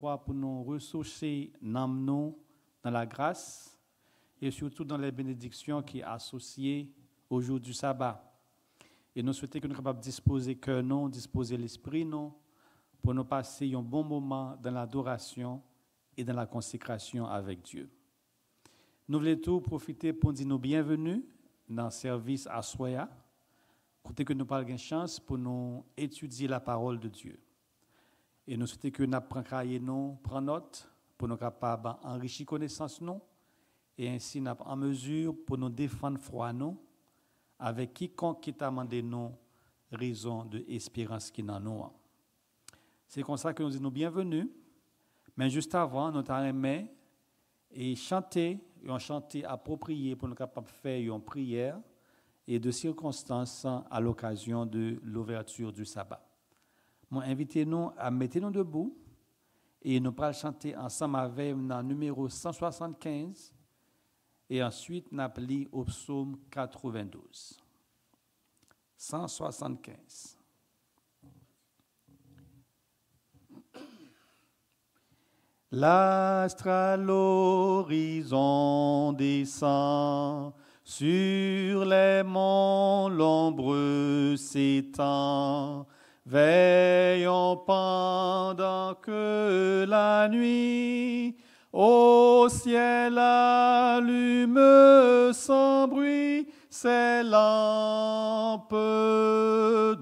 pour nous ressourcer dans la grâce et surtout dans les bénédictions qui sont au jour du sabbat. Et nous souhaitons que nous soyons capables de disposer que non, disposer l'esprit non, pour nous passer un bon moment dans l'adoration et dans la consécration avec Dieu. Nous voulons tout profiter pour dire nos bienvenus dans le service à Soya, côté que nous parlons de chance pour nous étudier la parole de Dieu. Et nous souhaitons que nous prenions nous, note pour nous capables d'enrichir connaissance non, et ainsi nous en mesure pour nous défendre froid non, avec quiconque qui t'a demandé nous raison de espérance qui dans nous. C'est comme ça que nous disons bienvenue. Mais juste avant, nous aimé et chanter, un chanté approprié pour nous capables de faire une prière et de circonstances à l'occasion de l'ouverture du sabbat m'ont nous à mettre nous debout et nous pas chanter ensemble avec dans le numéro 175 et ensuite nous appelons au psaume 92. 175. L'astre l'horizon descend, sur les monts l'ombre s'étend. Veillons pendant que la nuit au ciel allume sans bruit ses lampes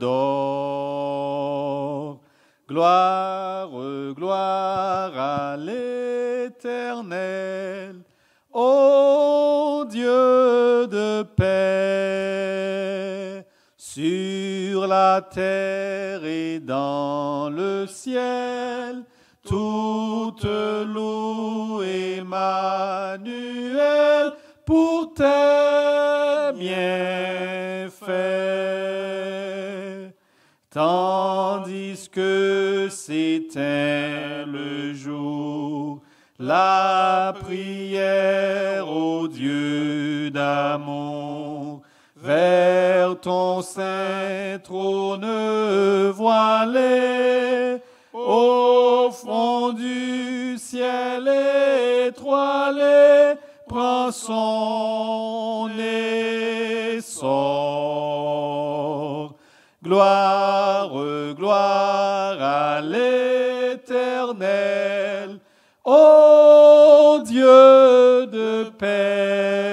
d'or. Gloire, gloire à l'Éternel, ô Dieu de paix sur la terre et dans le ciel, toute l'eau Emmanuel pour tes bienfaits. Tandis que c'était le jour, la prière au Dieu d'amour vers ton saint trône voilé, au fond du ciel étoilé, prend son essor. Gloire, gloire à l'éternel, ô Dieu de paix.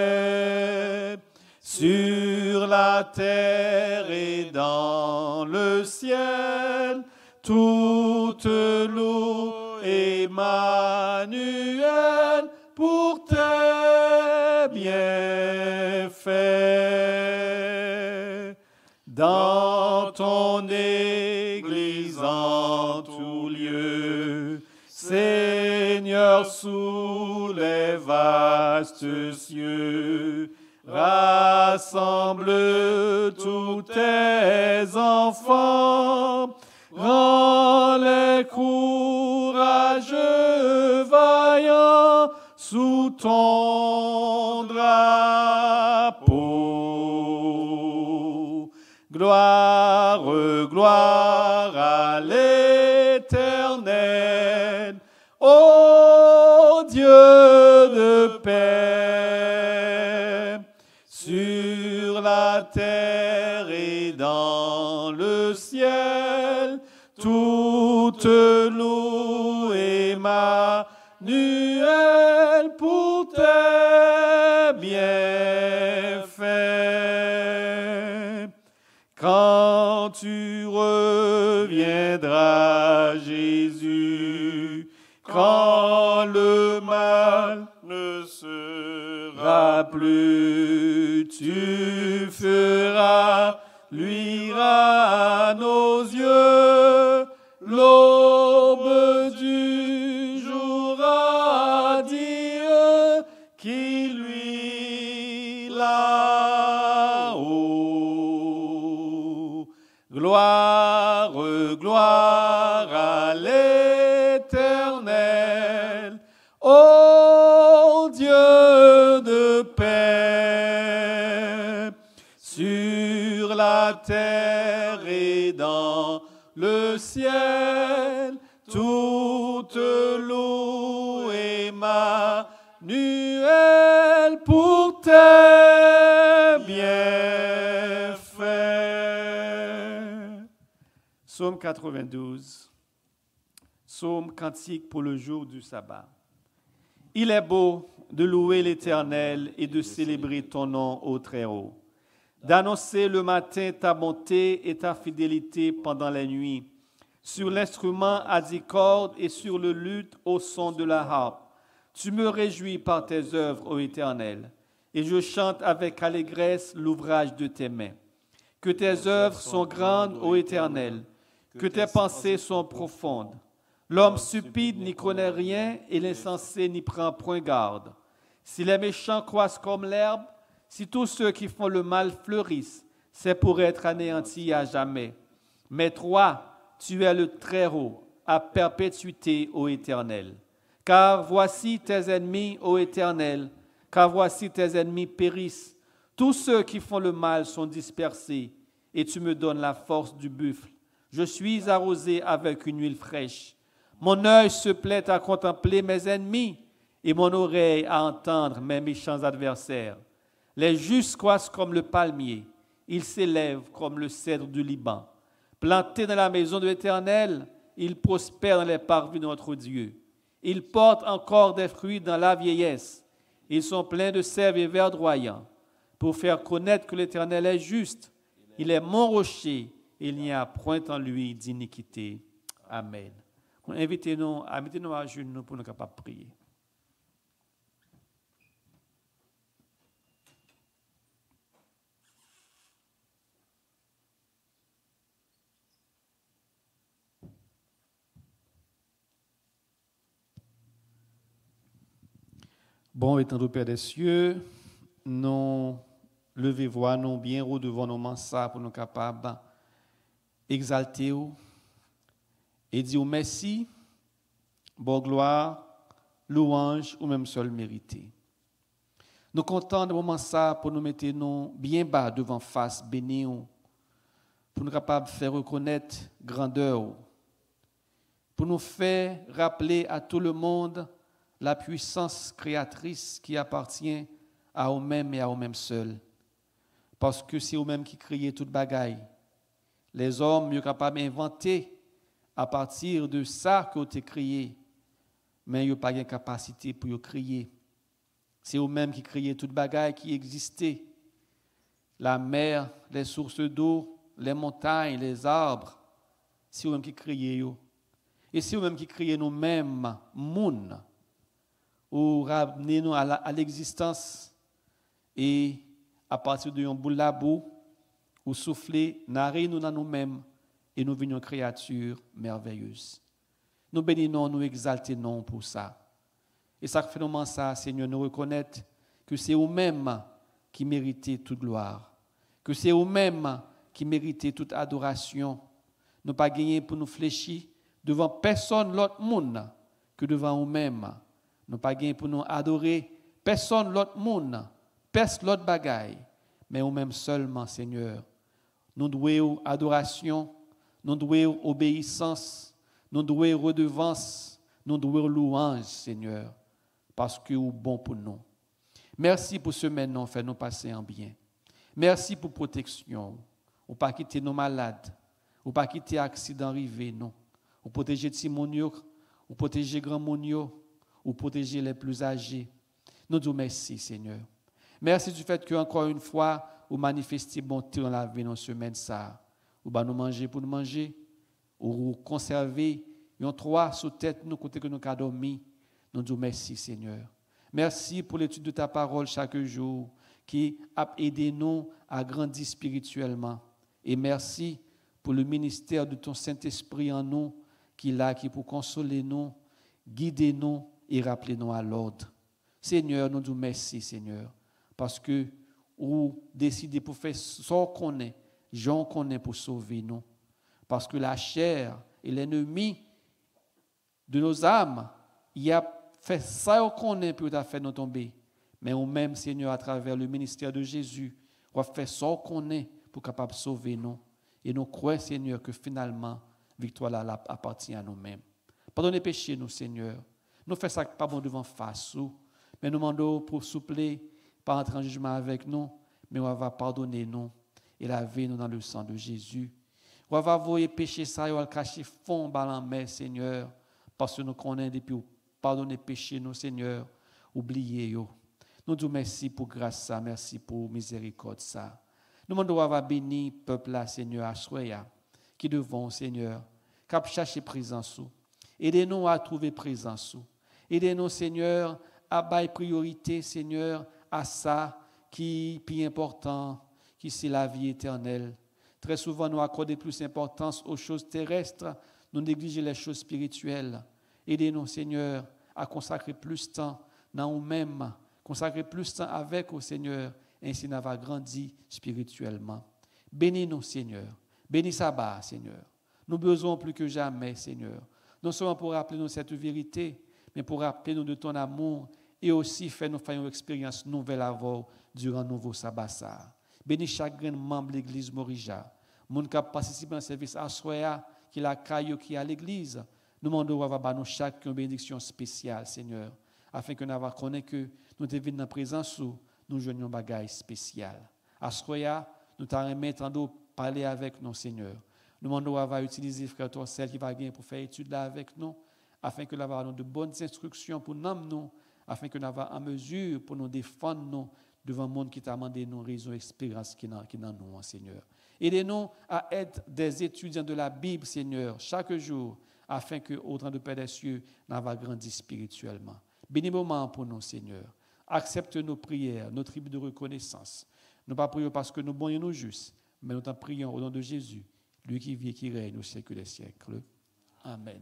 terre et dans le ciel, toute l'eau Emmanuel pour tes bienfaits. Dans ton Église en tout lieu, Seigneur, sous les vastes cieux, Rassemble tous tes enfants, rends-les courageux, vaillants, sous ton te ma Emmanuel, pour tes bienfaits. Quand tu reviendras, Jésus, quand le mal ne sera plus, tu 92, psaume cantique pour le jour du sabbat. Il est beau de louer l'Éternel et de célébrer ton nom au Très-Haut, d'annoncer le matin ta bonté et ta fidélité pendant la nuit, sur l'instrument à dix cordes et sur le luth au son de la harpe. Tu me réjouis par tes œuvres, ô Éternel, et je chante avec allégresse l'ouvrage de tes mains. Que tes œuvres sont grandes, ô Éternel, que tes pensées sont profondes. L'homme stupide n'y connaît rien et l'insensé n'y prend point garde. Si les méchants croissent comme l'herbe, si tous ceux qui font le mal fleurissent, c'est pour être anéantis à jamais. Mais toi, tu es le Très-Haut, à perpétuité, ô Éternel. Car voici tes ennemis, ô Éternel, car voici tes ennemis périssent. Tous ceux qui font le mal sont dispersés, et tu me donnes la force du buffle je suis arrosé avec une huile fraîche. Mon œil se plaît à contempler mes ennemis et mon oreille à entendre mes méchants adversaires. Les justes croissent comme le palmier. Ils s'élèvent comme le cèdre du Liban. Plantés dans la maison de l'Éternel, ils prospèrent dans les parvis de notre Dieu. Ils portent encore des fruits dans la vieillesse. Ils sont pleins de sève et verdoyants. Pour faire connaître que l'Éternel est juste, il est mon rocher il n'y a point en lui d'iniquité. Amen. Invitez-nous, à nous à pour nous capables de prier. Bon étant au Père des cieux, nous levez-vous, nous bien devant nos mansards pour nous capables exaltez-vous et dites-vous merci, bonne gloire, louange ou même seul mérité. Nous comptons de moment ça pour nous mettre bien bas devant face, bénir, pour nous faire reconnaître grandeur, pour nous faire rappeler à tout le monde la puissance créatrice qui appartient à eux-mêmes et à eux-mêmes seuls. Parce que c'est eux-mêmes qui créent toute bagaille les hommes sont capables d'inventer à partir de ça que ont créé, mais ils n'ont pas de capacité pour crier C'est eux-mêmes qui créent toute bagaille qui existait. La mer, les sources d'eau, les montagnes, les arbres, c'est eux-mêmes qui créent. Et c'est eux-mêmes qui créent nous-mêmes, moun, ou ramener nous à l'existence. Et à partir de un ou soufflez nous dans nous-mêmes et nous venons créatures merveilleuses. Nous bénissons, nous exaltons pour ça. Et ça fait ça, Seigneur, nous reconnaître que c'est vous-même qui méritez toute gloire, que c'est vous-même qui méritez toute adoration. Nous pas gagner pour nous fléchir devant personne l'autre monde que devant nous même. Nous pas gagner pour nous adorer personne l'autre monde, personne l'autre bagaille, mais nous même seulement, Seigneur. Nous devons adoration, nous devons obéissance, nous devons redevance, nous devons louange, Seigneur, parce que vous bon pour nous. Merci pour ce maintenant, nous nous passer en bien. Merci pour protection. Ou pas quitter nos malades, ou pas quitter accident arrivé, non. Ou protéger Timonio, ou protéger Grand Monio, ou protéger les plus âgés. Nous disons merci, Seigneur. Merci du fait que, encore une fois, ou manifester bonté dans la vie dans semaine ça. Ou ba nous manger pour nous manger, ou conserver ont trois sous tête nous côté que nous avons dormi. Nous disons merci Seigneur. Merci pour l'étude de ta parole chaque jour qui a aidé nous à grandir spirituellement. Et merci pour le ministère de ton Saint-Esprit en nous qui l'a là, qui pour consoler nous, guider nous et rappeler nous à l'ordre. Seigneur, nous nous merci Seigneur parce que ou décider pour faire ce qu'on est, qu'on est pour sauver nous. Parce que la chair et l'ennemi de nos âmes. Il a fait ça qu'on est pour faire nous tomber. Mais au même Seigneur, à travers le ministère de Jésus, on a fait ce qu'on est pour capable sauver nous. Et nous croyons, Seigneur, que finalement, victoire appartient à nous-mêmes. Pardonnez péchés nous, Seigneur. Nous faisons ça pas bon devant face, mais nous demandons pour soupler pas entrer en jugement avec nous, mais on va pardonner nous et laver nous dans le sang de Jésus. On va voir péché ça et on va cacher fond dans la Seigneur, parce que nous connaissons depuis pardonner péché nos Seigneur, oubliez nous. Nous disons merci pour grâce ça, merci pour miséricorde ça. Nous demandons va bénir peuple là, Seigneur, à soya, qui devons, Seigneur, cap chercher présence Aidez-nous à trouver présence Aidez-nous, Seigneur, à bailler priorité, Seigneur, à ça qui est plus important qui c'est la vie éternelle. Très souvent, nous accordons plus d'importance aux choses terrestres, nous négligeons les choses spirituelles. Aidez-nous, Seigneur, à consacrer plus de temps dans nous-mêmes, consacrer plus de temps avec au Seigneur, ainsi nous avons grandi spirituellement. Bénis-nous, Seigneur. Bénis Sabbat, Seigneur. Nous besoin plus que jamais, Seigneur, non seulement pour rappeler nous cette vérité, mais pour rappeler nous de ton amour et aussi fait nous faire une expérience nouvelle avant durant nouveau sabbat. Béni Bénis chaque membre de l'église Morija. mon qui participe dans le service à Soya, qui la caillou qui à l'église. Nous demandons à nous chaque une bénédiction spéciale, Seigneur, afin que nous connu que nous devions dans présence où nous joignons bagage spécial. Asroya, nous t'en parler avec nous, Seigneur. Nous demandons à utiliser frère toi, celle qui va venir pour faire étude là avec nous, afin que nous de bonnes instructions pour nous, nous afin que nous avons à mesure pour nous défendre devant le monde qui t'a demandé nos raisons, expérience qui n'en dans nous, hein, Seigneur. Aidez-nous à être des étudiants de la Bible, Seigneur, chaque jour, afin que, au temps de Père des cieux, nous avons grandi spirituellement. Bénis moment pour nous, Seigneur. Accepte nos prières, nos tribus de reconnaissance. Nous pas prions parce que nous bons et nous justes, mais nous t'en prions au nom de Jésus, lui qui vit et qui règne au siècle des siècles. Amen.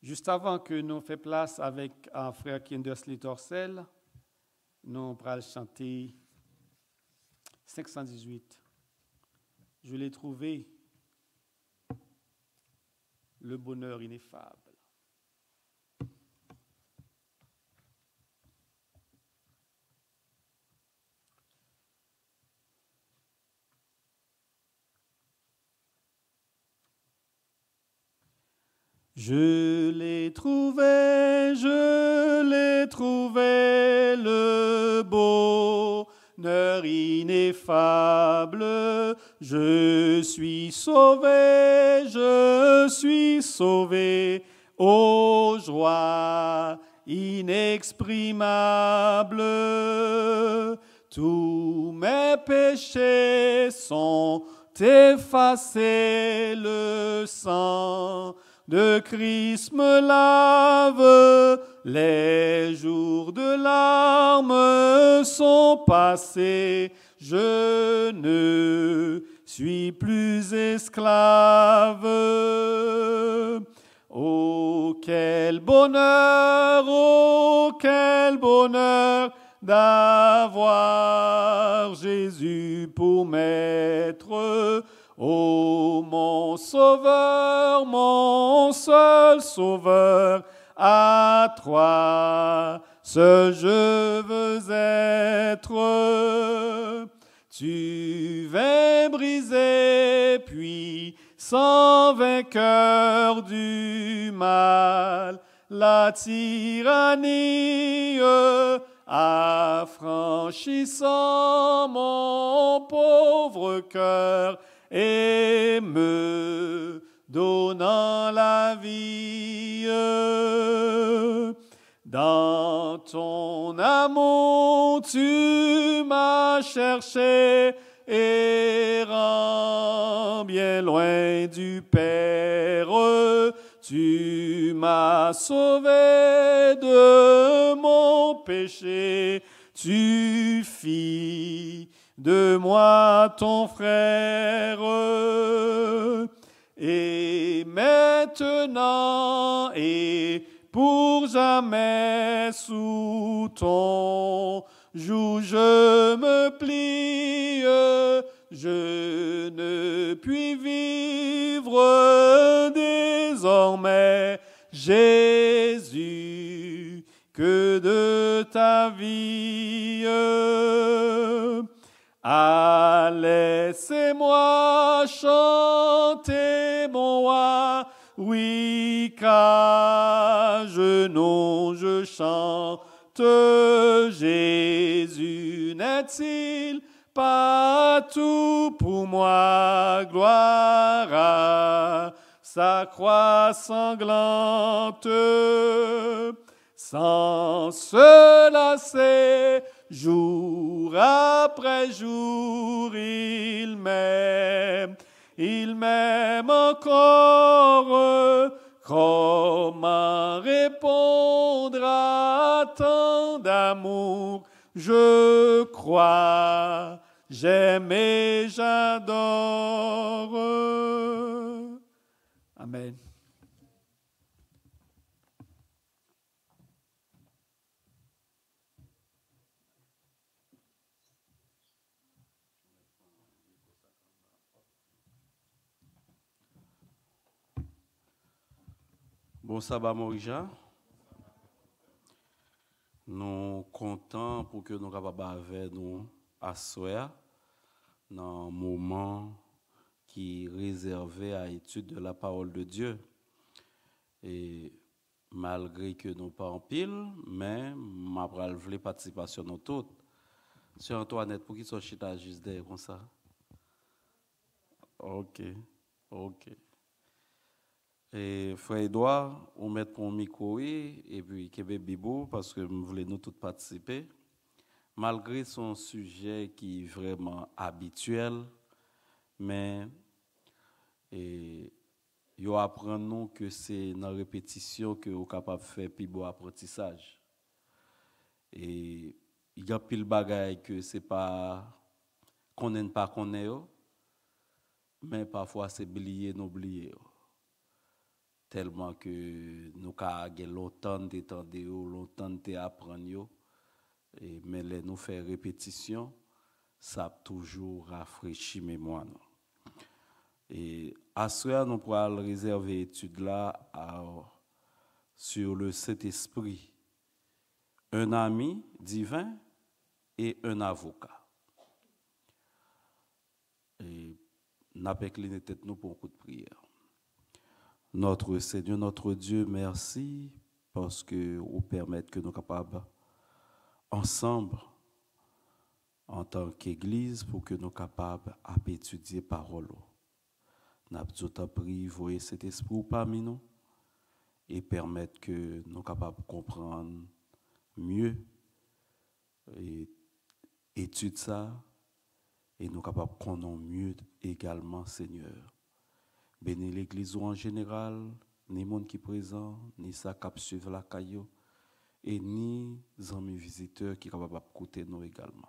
Juste avant que nous fassions place avec un euh, frère Kindersley Torcel, nous allons chanter 518. Je l'ai trouvé, le bonheur ineffable. Je l'ai trouvé, je l'ai trouvé, le bonheur ineffable. Je suis sauvé, je suis sauvé, ô joie inexprimable. Tous mes péchés sont effacés, le sang de Christ me lave, les jours de larmes sont passés, je ne suis plus esclave. Oh, quel bonheur, oh, quel bonheur d'avoir Jésus pour maître. Ô mon Sauveur, mon seul Sauveur, à toi ce je veux être. Tu vas briser, puis sans vainqueur du mal, la tyrannie affranchissant mon pauvre cœur et me donnant la vie. Dans ton amour, tu m'as cherché, errant bien loin du Père. Tu m'as sauvé de mon péché, tu fis de moi ton frère. Et maintenant et pour jamais sous ton joug je me plie, je ne puis vivre désormais, Jésus, que de ta vie Laissez-moi chanter mon roi. Oui, car je, non, je chante Jésus. N'est-il pas tout pour moi gloire à sa croix sanglante? Sans se lasser, jour après jour, il m'aime, il m'aime encore. Comment répondre à tant d'amour Je crois, j'aime et j'adore. Amen. Bon sabbat, Morija. Nous comptons pour que nous capables avec nous à dans un moment qui est réservé à l'étude de la parole de Dieu. Et malgré que nous pas en pile, mais m'a voulu participation nous toutes. Sur Antoinette, pour qui soit chita juste derrière comme ça? Ok, ok et frère Edouard, on met pour micro et puis Québec Bibo parce que nous voulons nous tous participer. Malgré son sujet qui est vraiment habituel, mais et yo que c'est dans répétition que on capable de faire plus beau apprentissage. Et il y a pile bagaille que c'est pas qu'on n'aime pas qu'on mais parfois c'est oublier n'oublier tellement que nous avons longtemps d'étendre, longtemps d'apprendre. Mais nous faire répétition, ça a toujours rafraîchi mémoire. Et à ce nous pourrons réserver l'étude là sur le Saint-Esprit. Un ami divin et un avocat. Et nous avons tête nous pour de prières. Notre Seigneur, notre Dieu, merci parce que vous permettez que nous capables, ensemble, en tant qu'Église, pour que nous capables d'étudier la parole. Nous avons prié, cet esprit parmi nous et permettre que nous capables de comprendre mieux et étudier ça et nous capables de connaître mieux également, Seigneur. Bénis l'église en général, ni monde qui est présent, ni sa capsule, suivre la caillou, et ni amis visiteurs qui sont pas écouter nous également.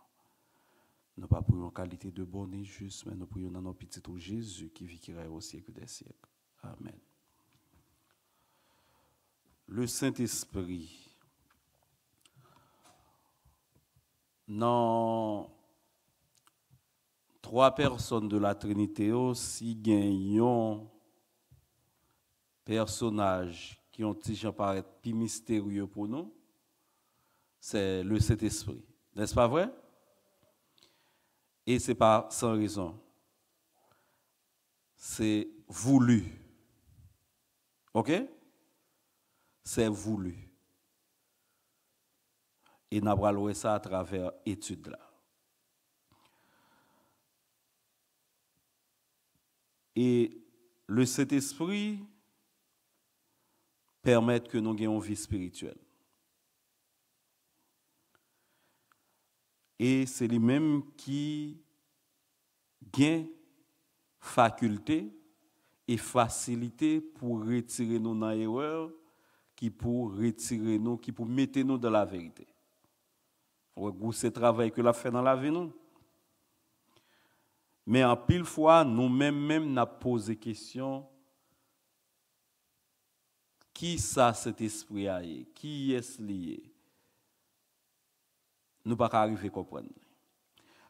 Nous pas pour en qualité de bon et juste, mais nous prions dans nos petits au Jésus qui vivra au siècle des siècles. Amen. Le Saint-Esprit, Non trois personnes de la Trinité aussi gagnant personnages qui ont déjà paraître plus mystérieux pour nous, c'est le Saint-Esprit. N'est-ce pas vrai? Et ce n'est pas sans raison. C'est voulu. OK? C'est voulu. Et nous avons ça à travers l'étude là. Et le Saint-Esprit permet que nous ayons une vie spirituelle. Et c'est lui-même qui gagne faculté et facilité pour retirer nous dans qui pour retirer nous, qui pour mettre nous dans la vérité. Vous ce travail que l'a fait dans la vie, nous. Mais en pile fois, nous-mêmes même n'a posé question qui ça cet esprit a qui est lié. Nous pas arriver à comprendre.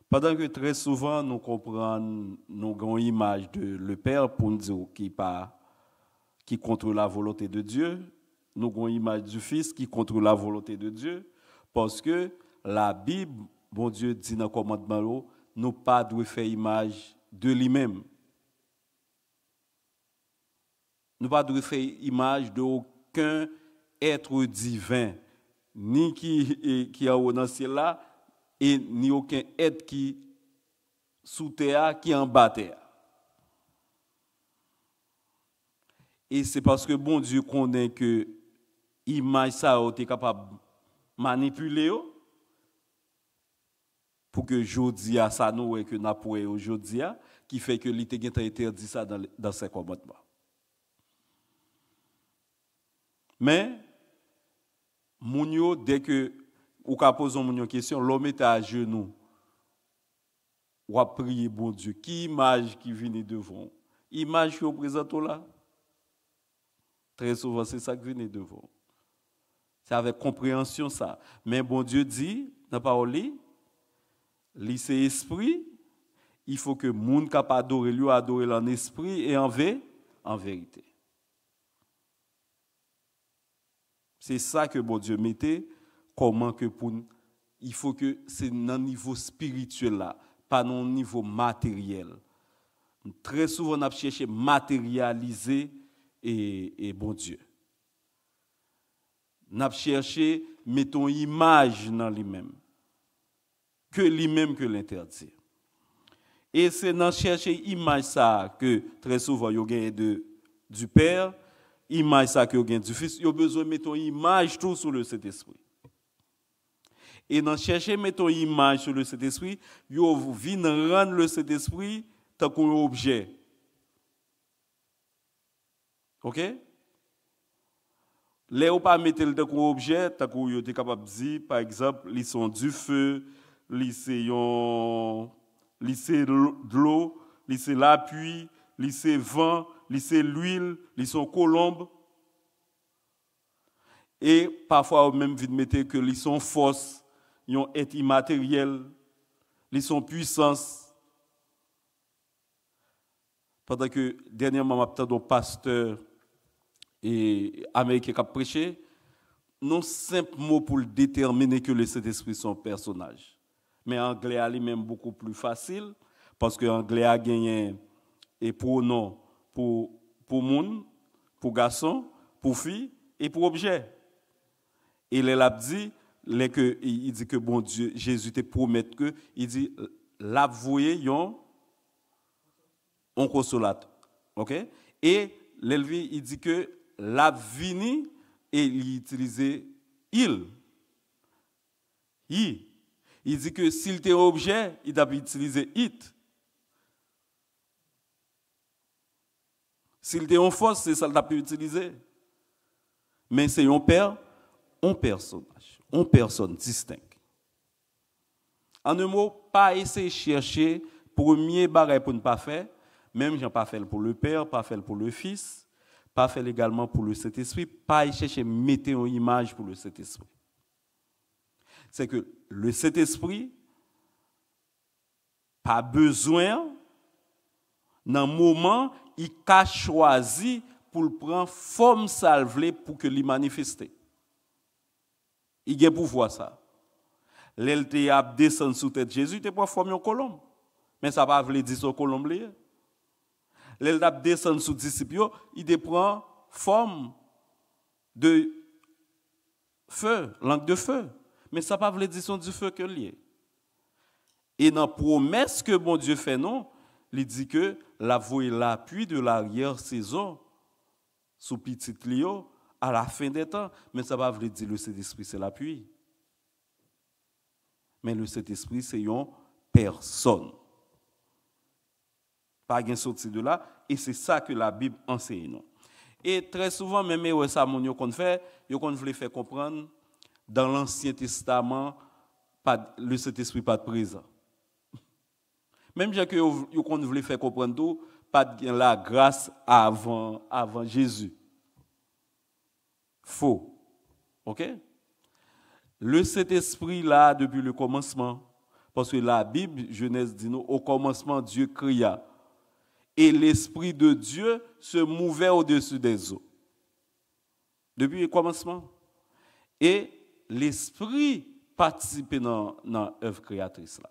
Pendant que très souvent nous comprenons nous avons images image de le père pour nous dire qui pas qui contrôle la volonté de Dieu, nous avons images image du fils qui contrôle la volonté de Dieu parce que la Bible, mon Dieu dit dans le commandement nous pas faire image de lui-même. Nous pas de faire image d'aucun être divin, ni qui, qui est dans là, et ni aucun être qui sous terre, qui en bas terre. Et c'est parce que bon Dieu connaît que l'image ça a capable de manipuler pour que Jodia, ça nous et que Napoué aujourd'hui, qui fait que l'ité a interdit ça dans, dans ses commandements. Mais, Mounio, dès que ou avons posé une question, l'homme est à genoux. Ou a prié, bon Dieu, qui image qui vient devant Image qui représente là Très souvent, c'est ça qui vient devant. C'est avec compréhension ça. Mais bon Dieu dit, dans la parole, lycée esprit, il faut que monde pas d'adorer lui adorer en esprit et en, en vérité. C'est ça que bon Dieu mettait, comment que pour il faut que c'est le niveau spirituel là, pas le niveau matériel. Très souvent on a cherché matérialiser et, bon Dieu. On a cherché mettons image dans lui-même que lui-même que l'interdit. Et c'est dans chercher image ça que très souvent il y a de, du Père, image ça que y a du Fils, il y a besoin de mettre une image tout sur le Saint-Esprit. Et dans chercher mettre une image sur le Saint-Esprit, il vient rendre le Saint-Esprit tant qu'un objet. OK Les on pas mettre le tant qu'un objet, tant qu'on est capable de dire par exemple, ils sont du feu, lycée de l'eau, lycée l'appui, lycée vent, lycée l'huile, la colombe. Et parfois, vous même vite mettez que la force, yon est immatériel, la puissance. Pendant que dernièrement, m'a un pasteur et américain qui a prêché, non simple mot pour déterminer que le Saint-Esprit son personnage mais anglais a lui-même beaucoup plus facile, parce que anglais a gagné et pronom pour, pour monde, pour garçon, pour fille et pour objet. Et l'élab dit, que, il dit que bon Dieu, Jésus te promet que, il dit, l'avoué yon, on consolate. OK? Et l'élevé, il dit que la vini, et il il. Il. Il dit que s'il était objet, il doit utiliser it. S'il était en force, c'est ça qu'il a pu utiliser. Mais c'est un père, un personnage, une personne distincte. En un mot, pas essayer de chercher premier barret pour ne pas faire, même n'ai pas fait pour le Père, pas fait pour le Fils, pas fait également pour le Saint-Esprit, pas chercher mettre une image pour le Saint-Esprit c'est que le Saint-Esprit n'a pas besoin d'un moment il a choisi pour le prendre forme salvée pour que manifeste. manifester. Il a a pouvoir ça. a descend sous tête de Jésus, il n'a pas forme un colombe. Mais ça va pas dire son colombe. a descend sous disciple, il prend forme de feu, langue de feu. Mais ça ne veut dire son du feu que lié. Et dans la promesse que bon Dieu fait non, il dit que la voie l'appui de l'arrière-saison sous petit lio à la fin des temps, mais ça ne veut dire le Saint-Esprit c'est l'appui. Mais le Saint-Esprit c'est une personne. Pas gain sorti de là et c'est ça que la Bible enseigne. Et très souvent même si ça mon qu'on fait, qu'on voulait faire comprendre dans l'Ancien Testament, le Saint-Esprit n'est pas présent. Même si qu'on voulait faire comprendre tout, pas de la grâce avant, avant Jésus. Faux. OK? Le Saint-Esprit, là, depuis le commencement, parce que la Bible, Genèse dit nous, au commencement, Dieu cria. Et l'Esprit de Dieu se mouvait au-dessus des eaux. Depuis le commencement. Et l'esprit participe dans l'œuvre créatrice. Là.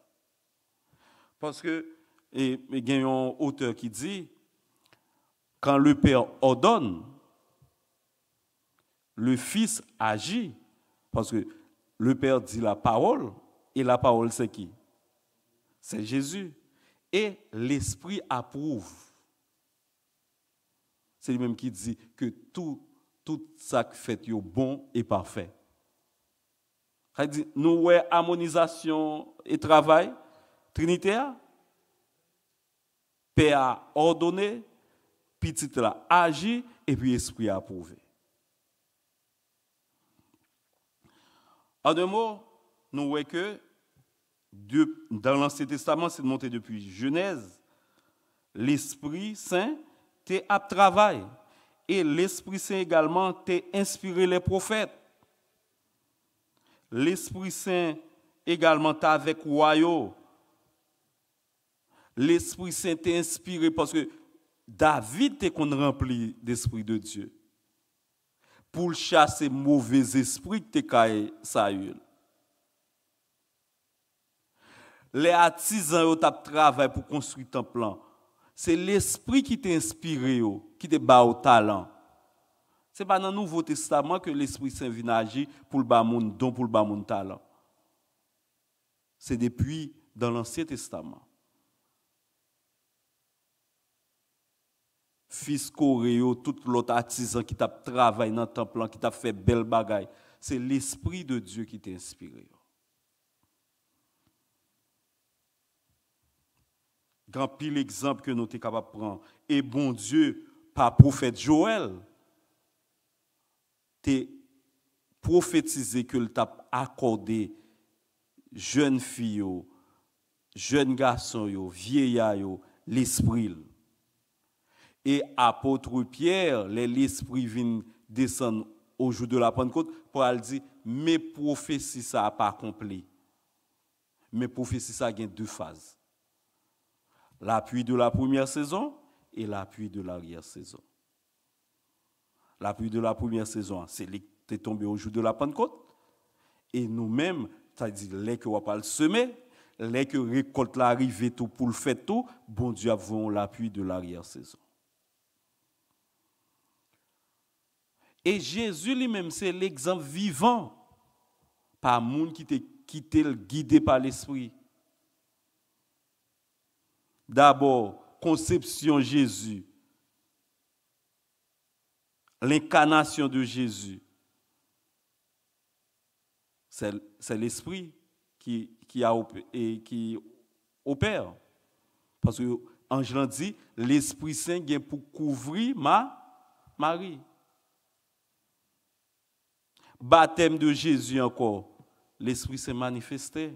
Parce que, il y a un auteur qui dit, quand le Père ordonne, le Fils agit, parce que le Père dit la parole, et la parole c'est qui C'est Jésus. Et l'Esprit approuve. C'est lui-même qui dit que tout, tout ça fait bon et parfait. Nous voyons harmonisation et travail trinitaire. Père a ordonné, petit là agit et puis esprit a approuvé. En deux mots, nous voyons que dans l'Ancien Testament, c'est monté depuis Genèse, l'Esprit Saint t'est à travail. Et l'Esprit Saint également t'est inspiré les prophètes. L'Esprit Saint également avec Royaume. L'Esprit Saint est inspiré parce que David est qu'on rempli d'Esprit de Dieu pour chasser mauvais esprits que Saül. Les artisans ont travaillé pour construire ton plan. C'est l'esprit qui t'a inspiré, qui t'a bas au talent. Ce n'est pas dans le Nouveau Testament que l'Esprit Saint vient agir pour le monde, don, pour le monde talent. C'est depuis dans l'Ancien Testament. Fils Coréo, tout l'autre artisan qui t'a travaillé dans le temple, qui t'a fait belle bagaille, c'est l'Esprit de Dieu qui t'a inspiré. Grand pile exemple que nous sommes capables de prendre. Et bon Dieu, par prophète Joël, Prophétiser que le t'a accordé jeunes filles, jeunes garçons, vieillards, l'esprit. Et apôtre Pierre, l'esprit vient descendre au jour de la Pentecôte pour aller dire, mes prophéties, ça a pas accompli. Mes prophéties, ça a deux phases. L'appui de la première saison et l'appui de l'arrière-saison. L'appui de la première saison, c'est les qui est au jour de la Pentecôte. Et nous-mêmes, c'est-à-dire les que on pas le semer, les que récolte l'arrivée tout pour le fait tout, bon Dieu avons l'appui de l'arrière-saison. Et Jésus lui-même, c'est l'exemple vivant par monde qui était guidé par l'Esprit. D'abord, conception Jésus, l'incarnation de Jésus, c'est l'Esprit qui, qui, qui opère. Parce que Angelan dit, l'Esprit Saint vient pour couvrir ma Marie. Baptême de Jésus encore, l'Esprit s'est manifesté.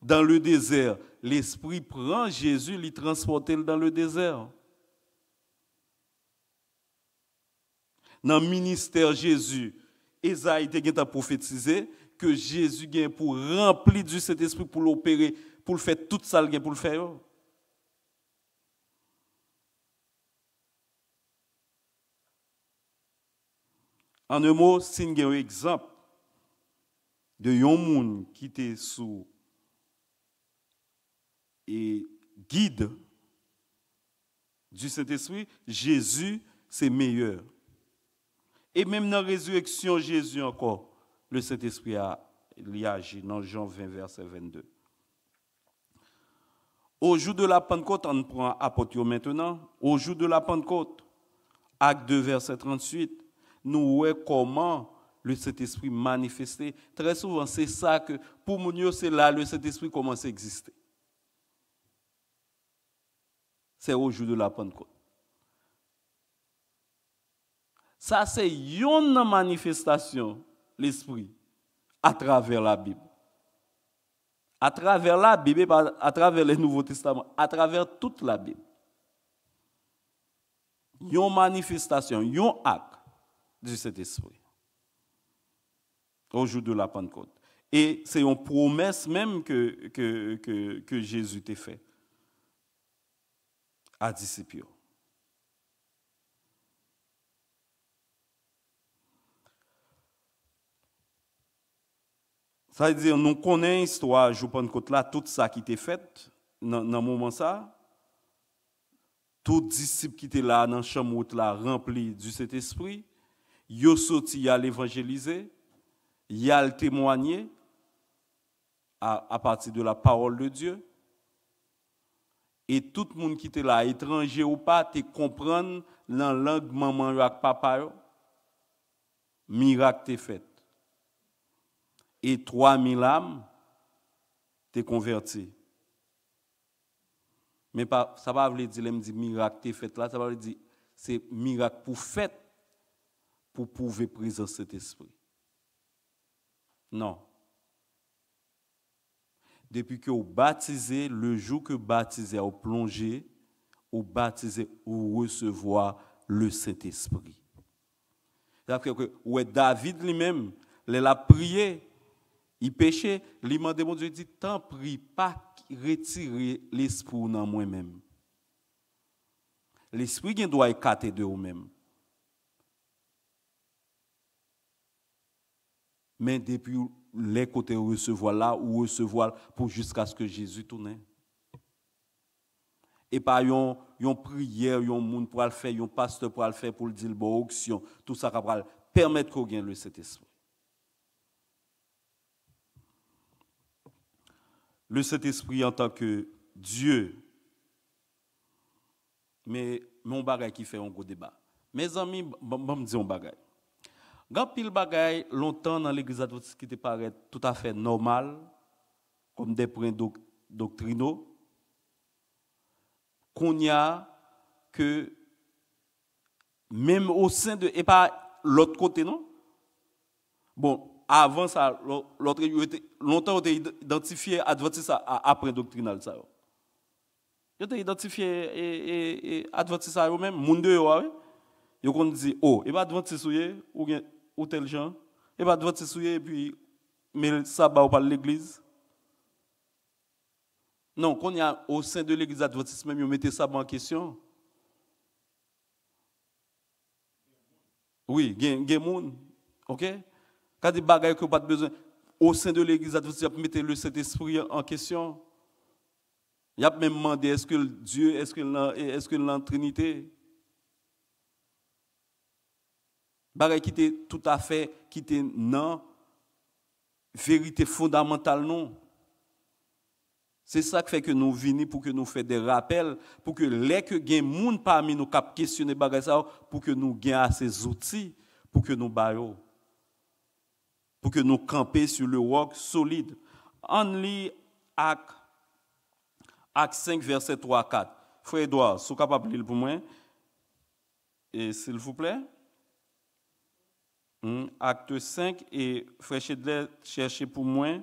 Dans le désert, l'Esprit prend Jésus, l'y transporte dans le désert. dans le ministère Jésus, Esaïe a prophétisé que Jésus vient pour remplir du Saint-Esprit pour l'opérer, pour le faire tout ça pour le faire. En un mot, si un exemple de yon qui était sous et guide du Saint-Esprit, Jésus, c'est meilleur. Et même dans la résurrection, Jésus encore, le Saint-Esprit a agi dans Jean 20, verset 22. Au jour de la Pentecôte, on prend Apotio maintenant, au jour de la Pentecôte, acte 2, verset 38, nous voyons comment le Saint-Esprit manifestait. Très souvent, c'est ça que, pour Mounio, c'est là le Saint-Esprit commence à exister. C'est au jour de la Pentecôte. Ça, c'est une manifestation, l'esprit, à travers la Bible. À travers la Bible, à travers le Nouveau Testament, à travers toute la Bible. Une manifestation, un acte de cet esprit au jour de la Pentecôte. Et c'est une promesse même que, que, Jésus t'a fait à disciples. Ça veut dire, nous connaissons l'histoire, je côté, là, tout ça qui était fait, dans ce moment ça. Tout disciple qui était là, dans la chambre, là, rempli du Saint-Esprit, il est sorti à évangélisé, il a témoigné à, partir de la parole de Dieu. Et tout le monde qui était là, étranger ou pas, te comprendre la langue maman et papa. Miracle est fait et 3000 âmes t'es converti. Mais ça ne veut pas dire, dit, miracle t'es fait là, ça veut dire, c'est miracle pour faire pour prouver présence cet esprit. Non. Depuis que vous baptisé le jour que vous on vous on vous baptisez, recevoir le Saint-Esprit. C'est-à-dire que David lui-même, il a prié, il péchait, il m'a mon Dieu dit, tant prie pas retirer l'esprit dans moi-même. L'esprit qui doit écarter de vous-même. Mais depuis les côtés recevoir là ou recevoir pour jusqu'à ce que Jésus tourne. Et par une prière, un monde pour le faire, un pasteur pour le faire, pour le dire, bon, tout ça qui permettre qu'on gagne le cet esprit. le Saint-Esprit en tant que Dieu. Mais mon bagage qui fait un gros débat. Mes amis, bon me dire un pile bagage, longtemps dans l'église qui te paraît tout à fait normal comme des points doctrinaux qu'on y a que même au sein de et pas l'autre côté non. Bon, avant ça, l'autre, longtemps, on était identifié adventiste après doctrinal. Ça. Ils identifié identifié et, et, adventiste à eux-mêmes, monde eux, Ils ah ont dit, oh, et eh a ben, adventiste, ou, ou tel genre, et eh pas ben, adventiste, et puis, mais ça, va on parle l'église. Non, quand il y a au sein de l'église adventiste, même, ils mettaient ça en question. Oui, il y a des gens, ok? Quand des bagages que vous pas besoin, au sein de l'Église mettez le Saint-Esprit en question. Il y a même demandé est-ce que Dieu, est-ce que la, est-ce que la Trinité qui était tout à fait, qui était non, vérité fondamentale non. C'est ça qui fait que nous venons pour que nous fassions des rappels, pour que les que monde parmi nous cap questionner bagaille ça, pour que nous à ces outils pour que nous baillons pour que nous campions sur le roc solide. On lit Act 5, verset 3 4. Frère Edouard, si capable de lire pour moi, et s'il vous plaît. Hmm, Acte 5, et Frère Chedler, cherchez pour moi,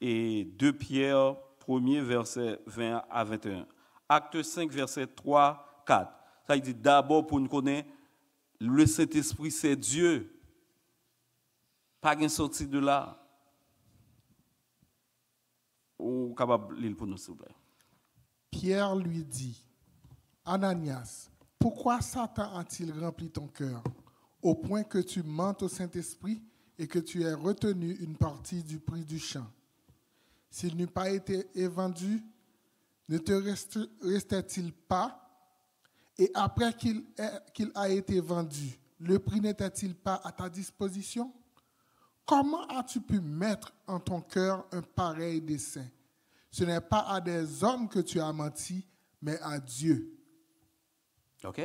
et 2 Pierre 1 verset 20 à 21. Acte 5, verset 3, 4. Ça dit d'abord pour nous connaître, le Saint-Esprit, c'est Dieu de là. Pierre lui dit, Ananias, pourquoi Satan a-t-il rempli ton cœur au point que tu mentes au Saint-Esprit et que tu aies retenu une partie du prix du champ S'il n'eût pas été vendu, ne te restait-il pas Et après qu'il a été vendu, le prix n'était-il pas à ta disposition Comment as-tu pu mettre en ton cœur un pareil dessein Ce n'est pas à des hommes que tu as menti, mais à Dieu. OK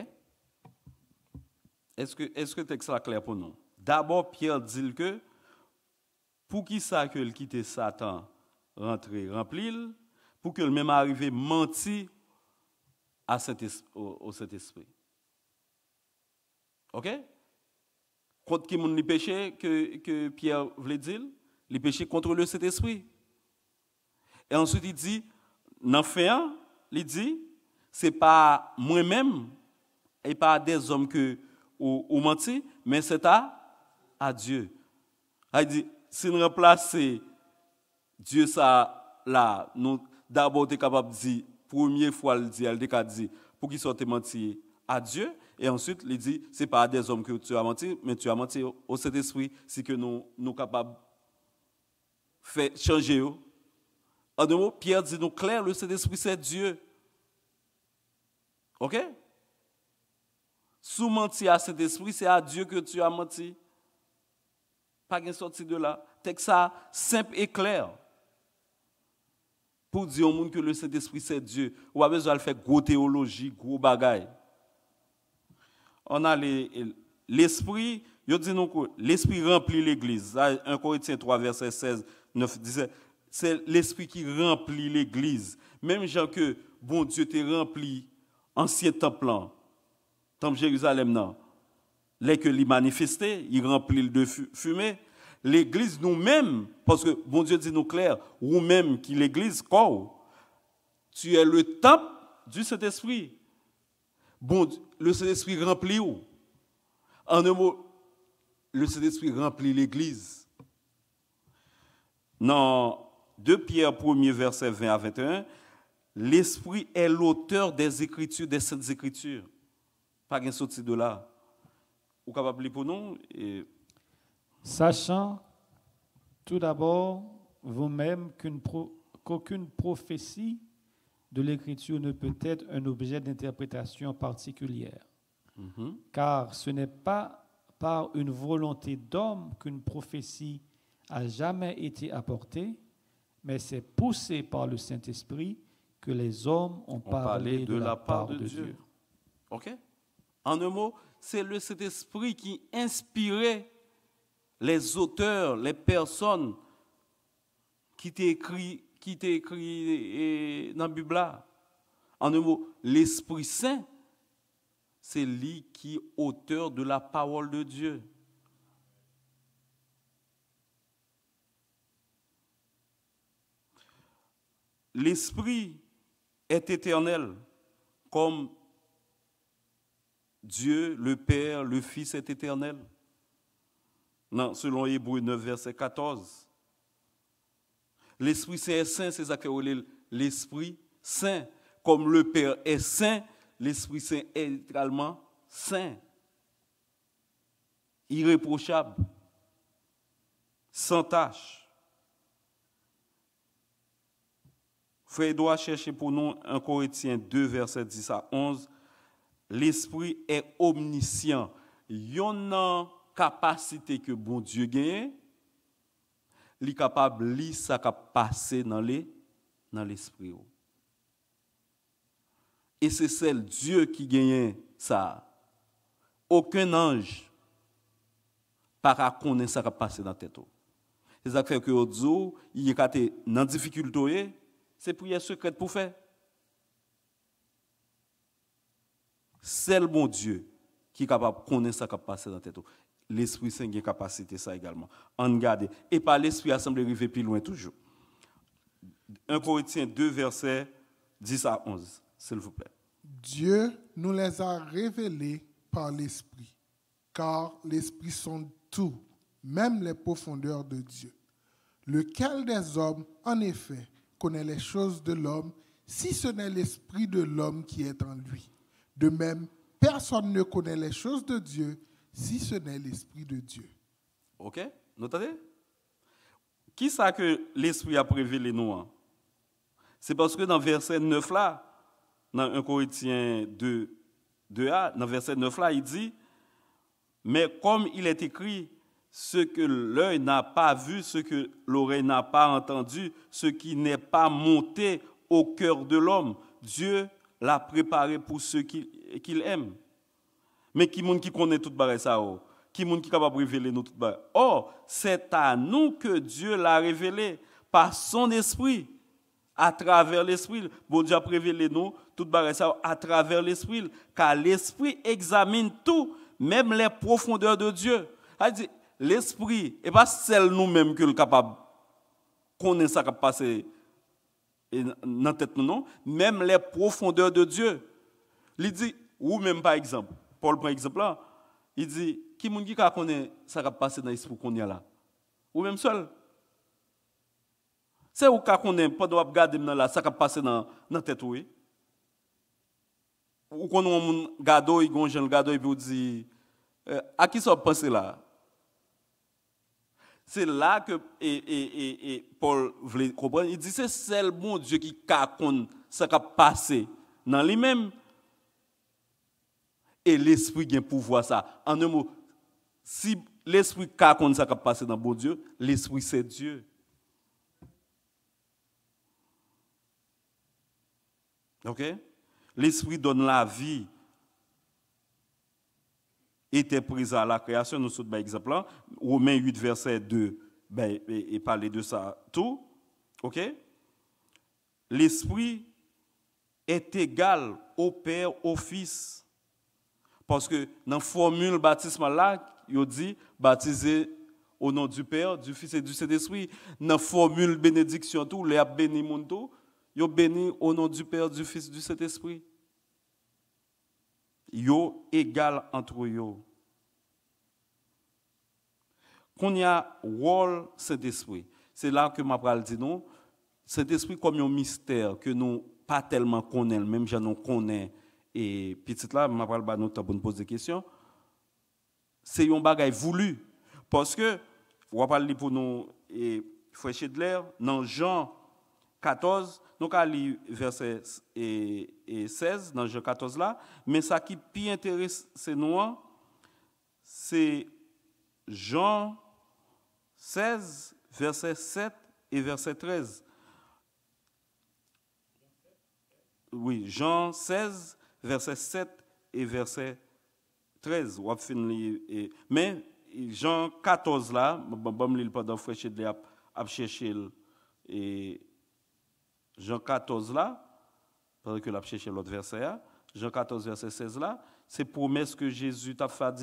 Est-ce que est-ce que tu es clair pour nous D'abord Pierre dit que pour qui ça que quitter Satan rentrer rempli pour que le même arrivé menti à au, cet esprit. OK contre qui les péchés que, que Pierre voulait dire, les péchés contre le Saint-Esprit. Et ensuite, il dit, l'enfer, il dit, c'est pas moi-même et pas des hommes que ou, menti, mais c'est à, à Dieu. Ah, il dit, si nous remplaçons Dieu ça là, nous d'abord sommes capables de dire, première fois, le dit, elle dit, pour qu'il soit menti à Dieu, et ensuite, il dit, ce n'est pas à des hommes que tu as menti, mais tu as menti au Saint-Esprit, si que nous sommes capables de changer. En deux mots, Pierre dit, nous clair, le Saint-Esprit, c'est Dieu. OK? Sous mentir à Saint-Esprit, c'est à Dieu que tu as menti. Pas qu'il sortie de là. que ça, simple et clair pour dire au monde que le Saint-Esprit c'est Dieu. Ou avez besoin de faire gros théologie, gros bagaille on a l'esprit, l'esprit remplit l'église. 1 Corinthiens 3 verset 16 9 17. C'est l'esprit qui remplit l'église. Même Jean que bon Dieu t'es rempli ancien temple, temple Jérusalem non. Les que l'y manifesté, il remplit de fumée. L'église nous-mêmes, parce que bon Dieu dit nous clair, nous même qui l'église, quoi tu es le temple du Saint-Esprit. Bon, le Saint-Esprit remplit où En un mot, le Saint-Esprit remplit l'Église. Dans 2 Pierre 1 verset 20 à 21, l'Esprit est l'auteur des Écritures, des Saintes Écritures. Pas qu'un sorti de là. Ou capable pour nous Sachant tout d'abord vous-même qu'aucune prophétie de l'Écriture ne peut être un objet d'interprétation particulière, mm-hmm. car ce n'est pas par une volonté d'homme qu'une prophétie a jamais été apportée, mais c'est poussé par le Saint-Esprit que les hommes ont, parlé, de, la, part, de, Dieu. OK En un mot, c'est le Saint-Esprit qui inspirait les auteurs, les personnes qui t'écrit qui était écrit dans la Bible. En un mot, l'Esprit Saint, c'est lui qui est auteur de la parole de Dieu. L'Esprit est éternel, comme Dieu, le Père, le Fils est éternel. Non, selon Hébreu 9, verset 14. L'Esprit Saint est saint, c'est ça que l'Esprit Saint. Comme le Père est saint, l'Esprit Saint est également saint. Irréprochable. Sans tâche. Frère doit chercher pour nous 1 Corinthiens 2, verset 10 à 11. L'Esprit est omniscient. Il y a une capacité que bon Dieu gagne, est capable li ça qui passé dans dans l'esprit. Et c'est seul Dieu qui gagne ça. Aucun ange pas connaître ça qui passé dans tête. C'est ça qui fait que il est dans difficulté, c'est prière secrète pour faire. C'est le bon Dieu qui est capable de connaître ce qui a passé dans la tête l'Esprit Saint a capacité ça également. En garder. Et par l'Esprit, il semble arriver plus loin toujours. 1 Corinthiens 2, versets 10 à 11, s'il vous plaît. Dieu nous les a révélés par l'Esprit, car l'Esprit sont tout, même les profondeurs de Dieu. Lequel des hommes, en effet, connaît les choses de l'homme, si ce n'est l'Esprit de l'homme qui est en lui De même, personne ne connaît les choses de Dieu si ce n'est l'Esprit de Dieu. OK entendez Qui ça que l'Esprit a les noirs? Hein? C'est parce que dans verset 9 là, dans 1 Corinthiens 2, 2a, dans verset 9 là, il dit Mais comme il est écrit, ce que l'œil n'a pas vu, ce que l'oreille n'a pas entendu, ce qui n'est pas monté au cœur de l'homme, Dieu l'a préparé pour ceux qu'il aime mais qui monde qui connaît tout le ça oh? qui monde qui capable révéler nous tout barre. Or, oh, c'est à nous que Dieu l'a révélé par son esprit à travers l'esprit. Bon Dieu a révélé nous tout barre ça oh, à travers l'esprit car l'esprit examine tout, même les profondeurs de Dieu. l'esprit et pas celle nous-mêmes que le capable connaître ça qui passe dans tête non, même les profondeurs de Dieu. Il dit ou même par exemple Paul prend exemple là, il dit, qui moun qui connaît ça qui passé dans l'esprit qu'on y a là Ou même seul C'est ou qui connaît, pendant que regarder dans là, ça qui passé dans la tête ou Ou quand on moun gado, il gonje le gado, vous dit, euh, à qui ça pensé là c'est là que et, et, et, Paul voulait comprendre. Il dit c'est seul bon Dieu qui connaît ce qui a passé dans lui-même et l'esprit un pouvoir ça. En un mot, si l'esprit ka comme ça passe dans bon Dieu, l'esprit c'est Dieu. OK L'esprit donne la vie. Était présent à la création, nous sommes par exemple là, Romains 8 verset 2 il ben, et, de ça tout. OK L'esprit est égal au Père, au Fils parce que dans la formule baptismal là, il dit baptiser au nom du Père, du Fils et du Saint-Esprit. Dans la formule bénédiction tout, les béni monde il béni au nom du Père, du Fils et du Saint-Esprit. Yo égal entre eux. Qu'on y a rôle Saint-Esprit. C'est là que ma parole dit non. Saint-Esprit comme un mystère que nous pas tellement si même j'en connaissons, et petite là, m'a vais de nous poser des questions. C'est un bagage voulu. Parce que, on parler pour nous, et de l'air, dans Jean 14, nous allons verset 16, dans Jean 14 là, mais ce qui plus intéresse nous, c'est Jean 16, verset 7 et verset 13. Oui, Jean 16, verset 7 et verset 13. E, mais Jean 14 là, je ne pendant de e, Jean 14 là, pendant que l'autre verset hein, Jean 14 verset 16 là, c'est promesse que Jésus t'a fait à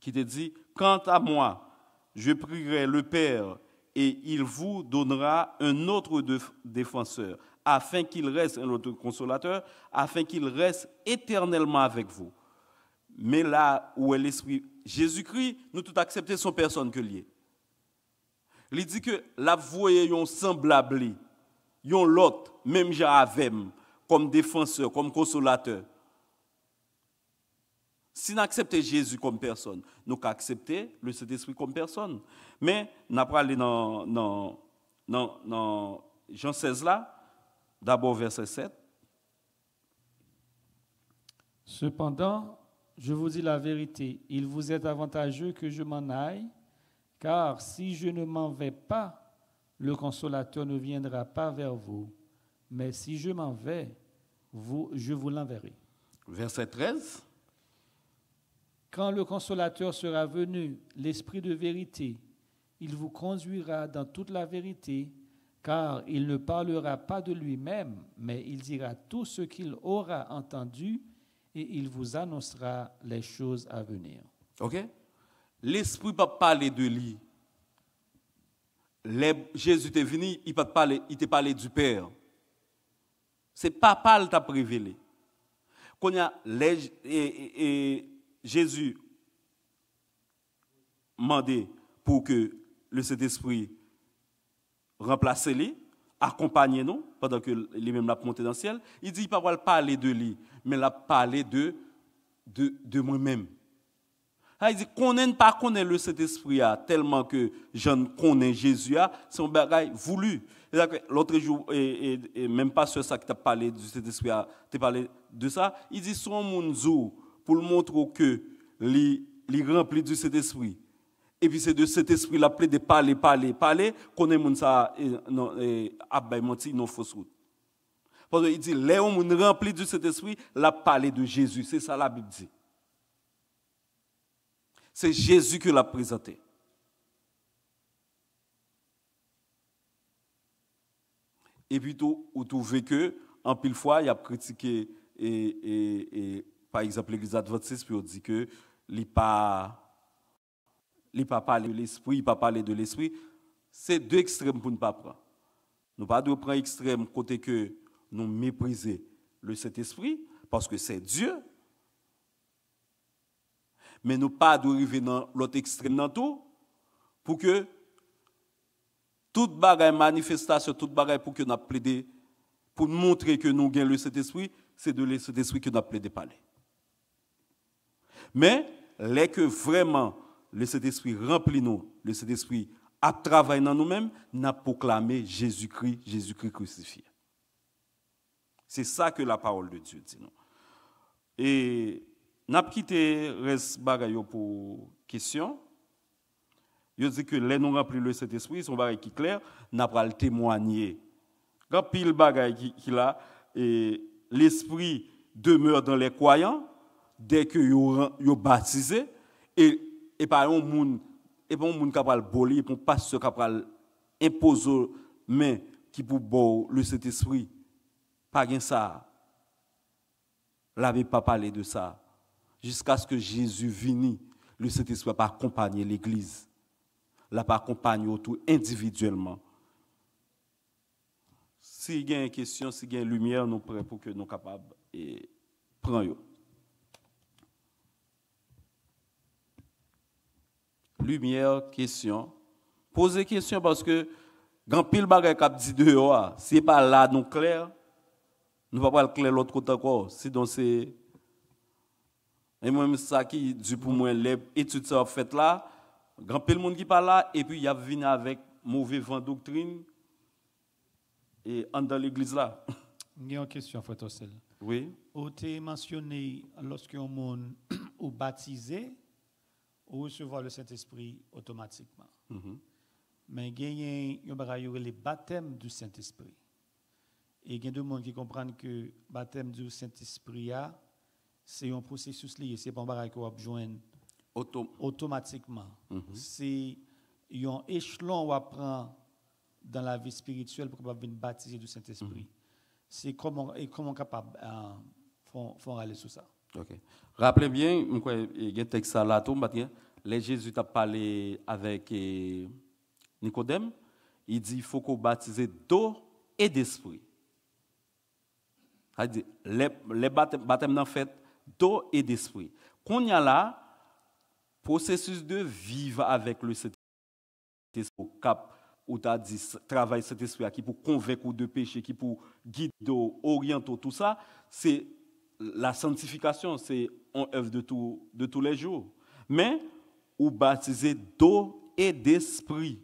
qui te dit quant à moi, je prierai le Père et il vous donnera un autre défenseur afin qu'il reste, un autre consolateur, afin qu'il reste éternellement avec vous. Mais là où est l'Esprit Jésus-Christ, nous tout acceptons son personne que lié. Il dit que la voyez est semblable, yon l'autre, même j'avem, comme défenseur, comme consolateur. Si nous acceptons Jésus comme personne, nous acceptons le Saint-Esprit comme personne. Mais, nous pas aller dans, Jean 16 là, D'abord verset 7. Cependant, je vous dis la vérité, il vous est avantageux que je m'en aille, car si je ne m'en vais pas, le consolateur ne viendra pas vers vous, mais si je m'en vais, vous, je vous l'enverrai. Verset 13. Quand le consolateur sera venu, l'Esprit de vérité, il vous conduira dans toute la vérité car il ne parlera pas de lui-même, mais il dira tout ce qu'il aura entendu et il vous annoncera les choses à venir. OK L'esprit peut parler de lui. Jésus est venu, il peut parler, du Père. C'est papa qui t'a révélé. Quand a et, Jésus demandé pour que le Saint-Esprit remplacez-les, accompagnez-nous pendant que les même l'a monté dans le ciel. Il dit, il ne va pas parler de lui, mais il va parler de, de, de moi-même. Ah, il dit, qu'on n'a pas ait le Saint-Esprit tellement que je ne connais Jésus, c'est un bagage voulu. L'autre jour, et, même pas sur ça que tu as parlé du Saint-Esprit, tu as parlé de ça. Il dit, son monde pour le montrer que les rempli du Saint-Esprit, et puis c'est de cet esprit-là, de parler, parler, parler, qu'on est ça à menti, non fausse route. Parce qu'il dit, les hommes remplis de cet esprit, la parlé de Jésus. C'est ça la Bible dit. C'est Jésus qui l'a présenté. Et puis tout, vous trouvez que, en pile fois, il a critiqué, et, par exemple, l'Église adventiste, puis on dit que, il pas il pas parler de l'esprit, il pas parler de l'esprit. C'est deux extrêmes pour ne pas prendre. Nous ne pas prendre extrême côté que nous mépriser le Saint-Esprit parce que c'est Dieu. Mais nous ne pas arriver dans l'autre extrême dans tout pour que toute bagaille manifestation, toute bagaille pour que nous plaidé pour montrer que nous gagnons le Saint-Esprit, c'est de le Saint-Esprit que nous plaidé parler. Mais les que vraiment le Saint-Esprit remplit nous, le Saint-Esprit a travaillé dans nous-mêmes, n'a proclamé Jésus-Christ, Jésus-Christ crucifié. C'est ça que la parole de Dieu dit nous. Et n'a quitté les bagayo pour question. Je dit que les nous remplis le Saint-Esprit, sont bagay qui clair, n'a pas le témoigner. Quand pile l'esprit demeure dans les croyants dès que sont baptisés et et pas un monde et pas un monde qui va pour pas ce qui a imposer mais qui pour boire le Saint-Esprit. Pas gain ça. La pas parlé de ça jusqu'à ce que Jésus vienne, le Saint-Esprit pas accompagner l'église. La pas accompagné tout individuellement. Si il y a une question, si il y a une lumière, nous prêts pour que nous soyons capables de prendre. lumière, question. Posez question parce que grand pile bagay kap dit dehors, c'est pas là nous clair, nous va pas le clair l'autre côté encore. Si donc c'est et moi même ça qui du pour moi l'étude ça fait là, grand pile monde qui pas là et puis il y a venu avec mauvais vent doctrine et en dans l'église là. Il y a une question frère Tossel. Oui. Vous avez mentionné lorsque monde ou baptisé ou recevoir le Saint-Esprit automatiquement. Mm-hmm. Mais il y a les baptêmes du Saint-Esprit. Et il y a des gens qui comprennent que le baptême du Saint-Esprit, ah, c'est un processus lié. C'est pas un bagage qu'on va Auto automatiquement. Mm-hmm. C'est un échelon qu'on apprend dans la vie spirituelle pour pouvoir être baptiser du Saint-Esprit. Mm-hmm. C'est comment, et comment on est capable de euh, faire aller sur ça. OK. Rappelez bien, eh, il les Jésus a parlé avec eh, Nicodème. Il dit qu'il faut qu'on baptise d'eau et d'esprit. C'est-à-dire, les, baptême, fait d'eau et d'esprit. il y a là, processus de vivre avec le Saint-Esprit, cap ou as dit travail Saint-Esprit qui pour convaincre de péché, qui pour guider, orienter tout ça, c'est la sanctification, c'est on œuvre de, tout, de tous les jours. Mais, ou baptisé d'eau et d'esprit.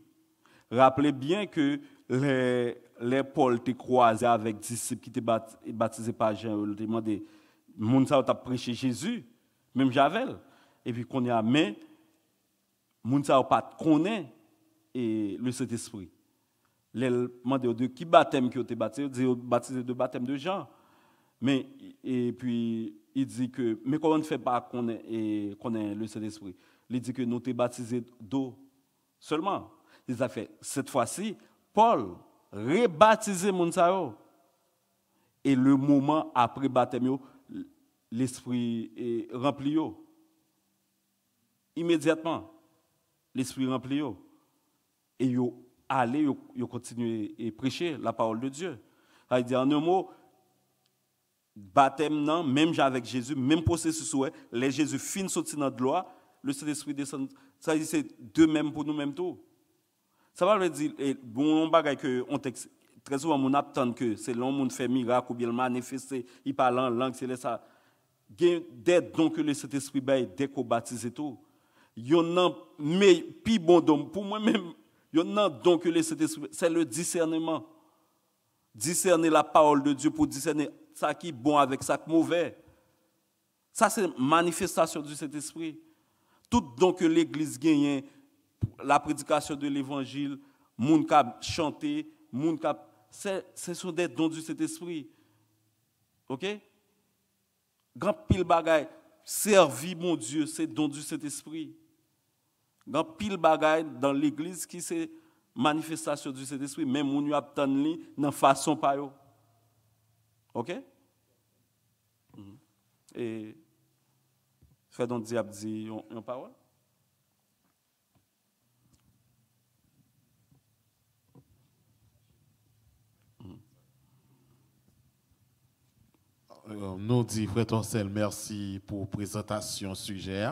Rappelez bien que les, les Paul étaient croisés avec disciples qui étaient baptisés par Jean. Ils demandaient, Mounsa, ça t'a prêché Jésus, même Javel. Et puis, qu'on y a, mais, Moun ça pas connaît et le Saint-Esprit. Les demandaient de qui baptême qui ont été baptisés, ils baptisé de baptême de Jean. Mais, et puis, il dit que, mais comment on ne fait pas qu'on ait, le Saint-Esprit Il dit que nous sommes baptisés d'eau seulement. Il a fait, cette fois-ci, Paul rebaptisé Mounsao. Et le moment après baptême, l'esprit est rempli. Immédiatement, l'esprit rempli. Et yo allé, continué et prêcher la parole de Dieu. Il dit en un mot, baptême, non, même avec Jésus, même processus, ouais, les Jésus finissent sorti dans la loi le Saint-Esprit descend. Ça, c'est deux mêmes pour nous, mêmes tout. Ça va veut dire, bon, on bagaille que on texte. Très souvent, on attend que c'est l'homme qui fait miracle ou bien manifester, il parle en langue, c'est ça. Dès donc que le Saint-Esprit bail dès qu'on baptise tout, il y en a, mais, puis bon, pour moi-même, il y en a donc le Saint-Esprit, c'est le discernement. Discerner la parole de Dieu pour discerner ça qui est bon avec ça qui est mauvais. Ça, c'est manifestation du Saint-Esprit. Tout don que l'Église gagne, la prédication de l'Évangile, gens qui chanté, c'est ce sont des dons du Saint-Esprit. OK Grand pile bagaille servi mon Dieu, c'est don du Saint-Esprit. Grand pile bagaille dans l'église qui c'est manifestation du Saint-Esprit, même on y li dans façon pas. OK? Mhm. Et Fredon donc Diab dit une parole? Mhm. Euh, nous dit Frère Toncel, merci pour la présentation sujet.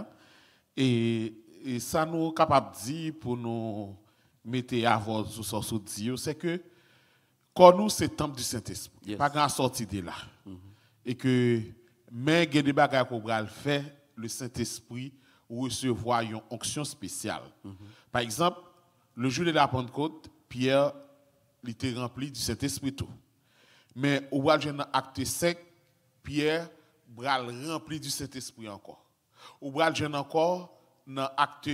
Et, ça nous capable de dire pour nous mettre à votre sous c'est que quand nous, c'est le temple du Saint-Esprit. Pas grand sortie de là. Mm-hmm. Et que, mais il y a des qu'on le Saint-Esprit recevoir une onction spéciale. Mm-hmm. Par exemple, le jour de la Pentecôte, Pierre il était rempli du Saint-Esprit tout. Mais au voit dans acte 5, Pierre bral rempli du Saint-Esprit encore. Au voit jeune encore dans acte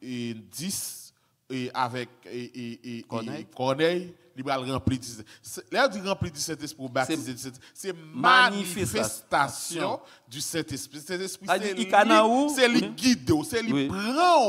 10 euh, et avec et, et, et, Corneille il va remplir du du Saint-Esprit, baptisé du Saint-Esprit. C'est manifestation du Saint-Esprit. Saint-Esprit, c'est lui guide, c'est lui prend,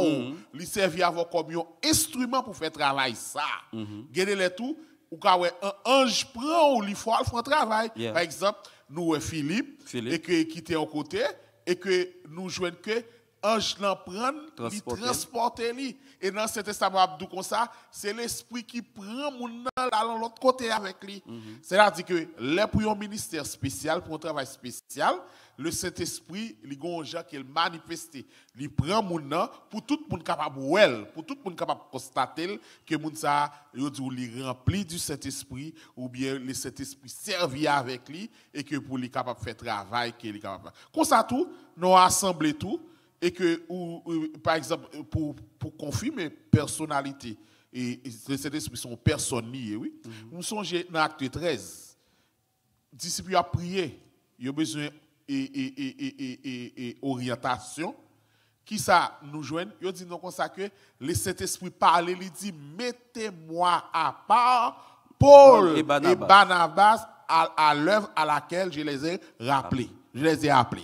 mm-hmm. il servit avant comme un instrument pour faire travail ça. Mm-hmm. Gardez les tout, ou quand un ange prend, il faut faire un travail. Par exemple, nous, Philippe, et que, qui était à côté, et que nous jouons que ange l'en prend, il transporte lui. Et dans cet esprit, Abdou comme ça, c'est l'esprit qui prend mon allant l'autre côté avec lui. Mhm. C'est-à-dire que les pour un ministère spécial, pour un travail spécial, le Saint-Esprit, les gens qui manifesté. Il prend mon âme pour tout le monde capable de pour tout le monde capable constater que mon ça, il rempli du Saint-Esprit ou bien le Saint-Esprit servi avec lui et que pour lui capable faire travail est capable de Comme ça tout, nous assemblons tout et que, ou, par exemple, pour, confirmer personnalité, et, cet esprit sont personnes oui. Mhm. Nous sommes dans l'acte 13, disciples à prier, ils ont besoin d'orientation. Qui ça nous joigne Ils dit non comme ça que le Saint-Esprit il dit mettez-moi à part Paul et Barnabas, à, l'œuvre à laquelle je les ai rappelés, je les ai appelés.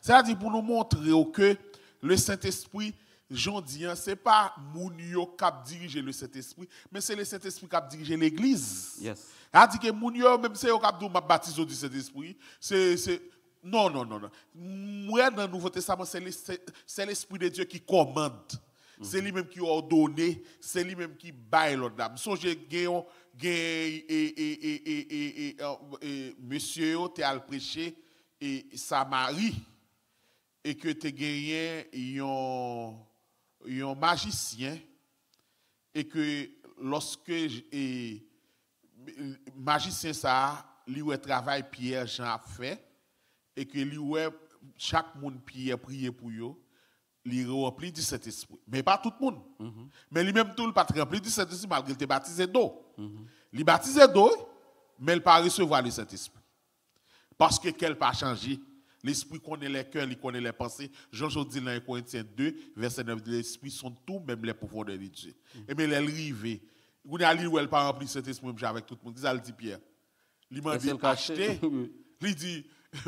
C'est-à-dire pour nous montrer que le Saint-Esprit, j'en dis, ce n'est pas Mounio qui a dirigé le Saint-Esprit, mais c'est le Saint-Esprit qui a dirigé l'Église. Yes. A dit que Mounio, même si on a dit baptisé du Saint-Esprit, c'est. Non, non, non, non. Moi, dans le Nouveau Testament, c'est l'Esprit de Dieu qui commande. C'est lui-même qui ordonne, c'est lui-même qui baille l'autre dame. Songez, Géon, et, et, et, et, monsieur, tu as prêché, et Samarie et que tu gagné un ont magicien et que lorsque le magicien ça lui le travail Pierre Jean a fait et que lui chaque monde Pierre prier pour yo lui rempli du Saint-Esprit mais pas tout le monde mm-hmm. mais lui même tout le pas rempli du Saint-Esprit malgré qu'il baptisé d'eau mm-hmm. Il a baptisé d'eau mais il pas recevoir le Saint-Esprit parce que qu'elle pas changé L'esprit connaît les cœurs, il connaît les pensées. Jean dit dans Corinthiens 2, verset 9, l'esprit sont tout, même les profondeurs de Dieu. Et mais les rivés, vous n'allez où elle pas rempli cet esprit avec tout le monde. Ils dit Pierre. Il m'a dit acheter. Il dit,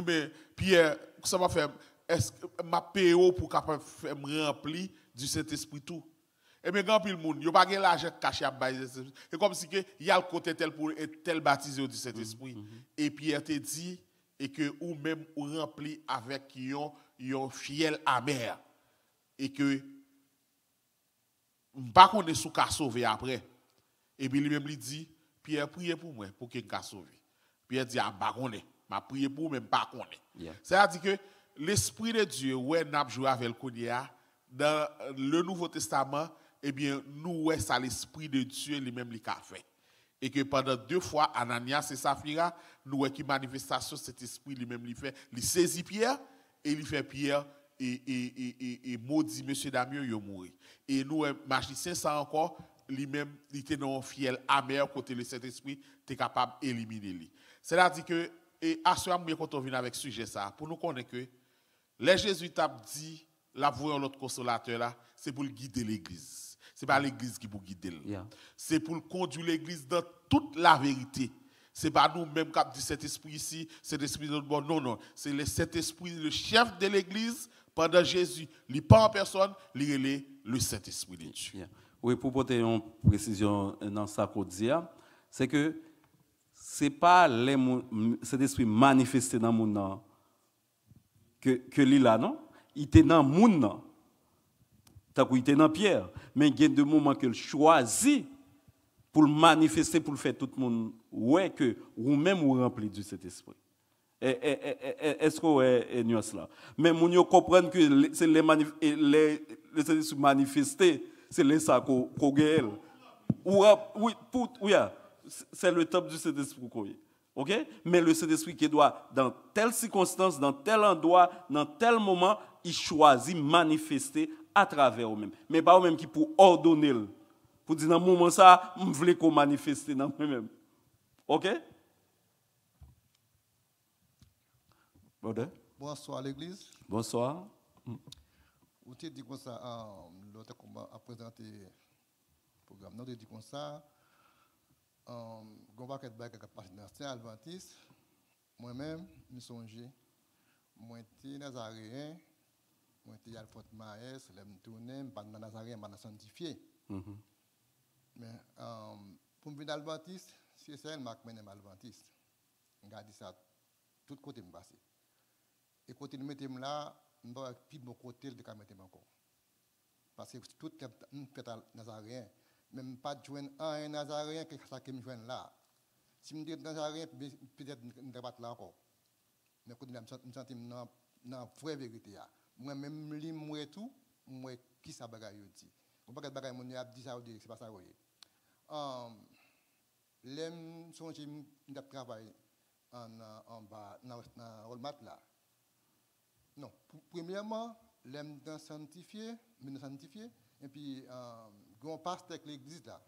mais eh Pierre, ça va faire est-ce que ma PO pour faire me remplir du Saint-Esprit tout? Et eh bien, quand le monde, il n'y a pas de l'argent caché à baiser. C'est comme si il y a le côté tel pour être tel baptisé du Saint-Esprit. Mm, mm, mm. Et Pierre te dit, et que ou même ou rempli avec yon, yon fiel amer et que pas ne pouvez pas sauvé sauver après et puis lui-même lui dit Pierre priez pour moi pour que je sauvé Pierre dit je ah, prie pour pas m'a prié pour même pas c'est à dire que l'esprit de Dieu ouais dans le Nouveau Testament eh bien nous ouais à l'esprit de Dieu lui-même lui a fait et que pendant deux fois, Ananias et Saphira, nous voyons une manifestation, cet esprit lui-même, lui fait, lui saisit Pierre, et lui fait Pierre, et, et, et, et maudit M. Damien, il mourir. Et nous, magicien, ça encore, lui-même, il était fiel amer côté de cet esprit, es capable d'éliminer lui. C'est-à-dire que, et à ce moment quand on vient avec ce sujet, ça, pour nous connaître que les Jésuites dit, la voix notre consolateur, là, c'est pour guider l'Église n'est pas l'Église qui peut guider. C'est pour conduire l'Église dans toute la vérité. Ce n'est pas nous-mêmes qui avons dit cet esprit ici, cet esprit de bon. Non, non. C'est le cet esprit le chef de l'Église, pendant Jésus. Il pas en personne, il est le Saint-Esprit de Dieu. Oui, pour porter une précision dans ça qu'on dit, hein, c'est que ce n'est pas les, cet esprit manifesté dans le monde que, que là, non? Il était dans le monde. T'as qu'il était dans Pierre. Mais il y a des moments qu'il choisit pour le manifester, pour le faire tout le monde. Ouais, que vous-même vous rempli du Saint-Esprit. Eh, eh, eh, est-ce que vous avez nuance là? Mais vous comprenez que c'est les, les, les c'est les ça Oui, oui ah, c'est le top du Saint-Esprit Mais le Saint-Esprit qui doit, dans telle circonstance, dans tel endroit, dans tel moment, il choisit manifester à travers eux-mêmes. Mais pas eux-mêmes qui pour ordonner, pour dire dans moment ça, je voulais qu'on manifeste dans moi-même. OK? Bonsoir l'Église. Bonsoir. Vous avez dit comme ça, ah, l'autre a présenté le programme. on dit comme ça, ah, on va Moi-même, Mwen te yal fote ma es, le m tounen, m pa nan Nazaryen, m pa nan santifiye. Mhm. Men, pou m ven albantist, si esen, m ak menem albantist. M gadi sa tout kote m basi. E kote m metem la, m do ak pi m bon kote l de ka metem anko. Pase tout m peta Nazaryen, men m pa jwen an en Nazaryen, ke kata ke m jwen la. Si m de Nazaryen, pizet m debat la anko. Men kote m sentim nan fwe verite ya. moi-même, li moi tout, moi qui ça bagaille dit. On pas bagaille mon a dit ça ou dit c'est pas ça voyez. Um, l'aime son j'im n'a travaillé en en bas dans dans Rolmat là. Non, premièrement, l'aime dans sanctifié, mais sanctifié et puis euh grand pasteur de l'église là.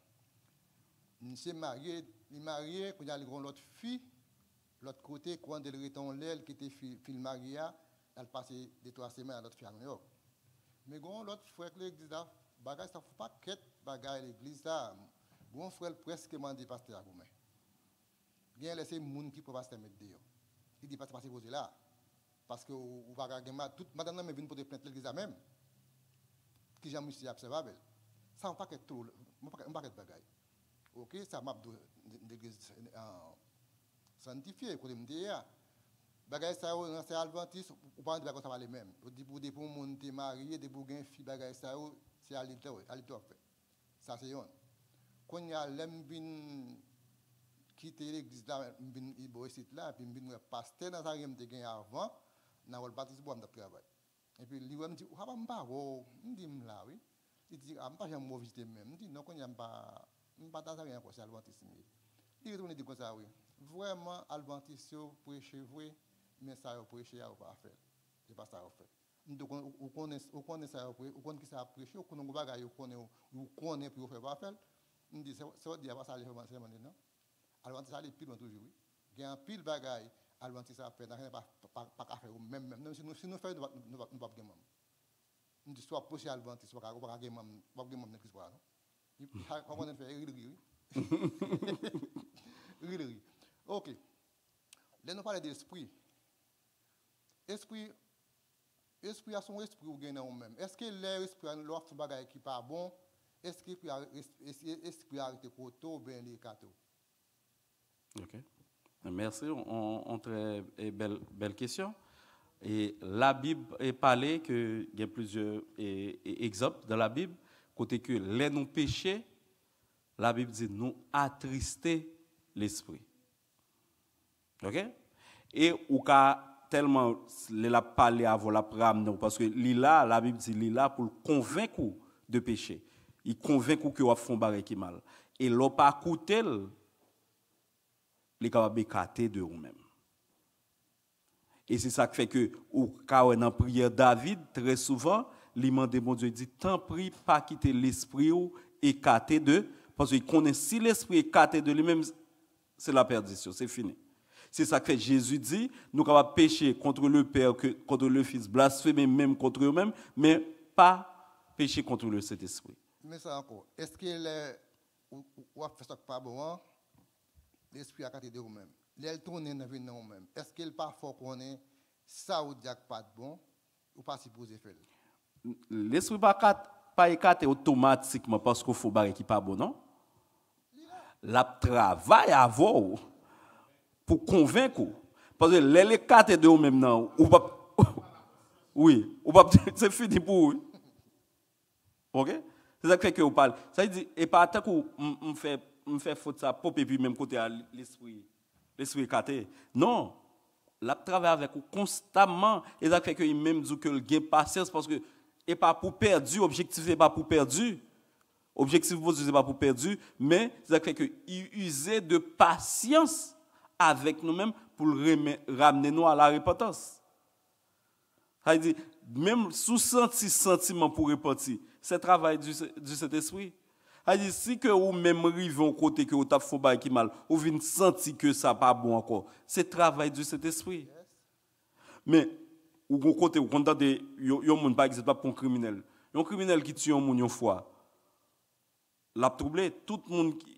Il s'est marié, il marié, qu'il il a l'autre fille, l'autre côté quand elle est l'aile qui était fille, fille Maria, elle passait des trois semaines à l'autre fille à New York. Mais bon, l'autre frère que l'église là, bagage, ça ne pas qu'être bagage l'église là. Bon frère presque m'a dit pasteur à Goumé. Bien laissé moun qui peut pasteur mettre dehors. Il dit pas passer poser là. Parce que ou bagage toute madame me vient pour plainte l'église même. Qui jamais suis observable. Ça on pas qu'être tout, on pas qu'être bagage. OK, ça m'a l'église euh, sanctifiée côté me dire Bagay sa ou nan se alvantis, ou pan di bagay sa wale menm. Ou di pou di pou moun te mariye, di pou gen fi bagay sa ou, se alito wè, alito wè. Sa se yon. Kwen ya lem bin kitele, mbin ibo e sit la, mbin mwen paste nan sa gen avan, nan wèl batis wèm da pre avay. E pi li wèm di, wèm pa mba wò, mdi mla wè, di di, ah, mba jèm wò vijite menm, mdi nou kwen yèm pa, mba dan sa gen kwa se alvantis mwen. Di wèm mwen di kon sa wè, vwèm an alvantis yo pre chev men sa yo preche a yo pa afe. Je pa sa yo preche. Ndou konen sa yo preche, konen ki sa yo preche, konen ki sa yo preche, konen ki sa yo preche, konen ki sa yo preche, alwantise a li pil wantoujou. Gen pil bagay, alwantise a preche, nan gen pa pa kafe yo men men. Si nou fey nou vape gen mam. Ndi so apreche alwantise, wakar wakar gen mam, wakar gen mam nekiswa. Non? Konen fey, ril ri. Ril ri. Ok. Len nou fale de espri. Est-ce esprit esprit a son esprit ou en même? Est-ce que lè esprit a lò qui qui n'est pas bon, que y a rete esprit ou bien les kato. Ok. Merci, on, on très belle, belle question. Et la Bible est parlé que il y a plusieurs exemples dans la Bible côté que les non péchés, la Bible dit nous attrister l'esprit. OK Et ou cas tellement il a parlé avant la pram, parce que Lila la Bible dit Lila là pour convaincre de péché. Il convainc que on font barré qui mal. Et pas coûté il est capable d'écater de eux même Et c'est ça qui fait que, au cas où on prière David, très souvent, des mon Dieu dit, tant prie, pas quitter l'esprit ou écarter de, parce qu'il connaît si l'esprit écarté de lui-même, c'est la perdition, c'est fini. C'est ça que Jésus dit, nous avons pécher contre le Père, contre le Fils, blasphémer même contre eux-mêmes, mais pas pécher contre le Saint-Esprit. Mais ça encore, est-ce qu'il est, ou a fait ça pas bon, hein? l'Esprit a gâté de vous-même. L'aile tourne dans vie nous Est-ce qu'il pas fort qu'on est, ça ou diac pas bon, ou pas supposé faire? L'Esprit pas pas écarté automatiquement parce qu'il faut barrer qui pas bon, non? La travail à vous pour convaincre. Parce que les, les quatre de eux même non, oui, ou pas, c'est fini pour eux. Ok? C'est ça que vous parle. Ça veut dire, et pas tant que vous fait, fait faute ça, pour puis même côté à l'esprit, l'esprit écarté. Non, la travaille avec vous constamment. Et ça fait que même dit que le gain patience parce que, et pas pour perdu, objectif n'est pas pour perdu. Objectif, vous n'est pas pour perdu, mais c'est ça fait que usait de patience avec nous-mêmes pour ramener nous à la repentance. Ça veut dire, même sous senti sentiment pour repentir, c'est le travail du, du Saint-Esprit. Ça veut si que vous même rive au côté que vous avez fait qui mal, ou avez senti que ça pas bon encore, c'est le travail du Saint-Esprit. Mais, ou côté, ou content de, yon moun, par exemple, pour un criminel. Un criminel qui tue un moun une fois, l'a troublé, tout le monde qui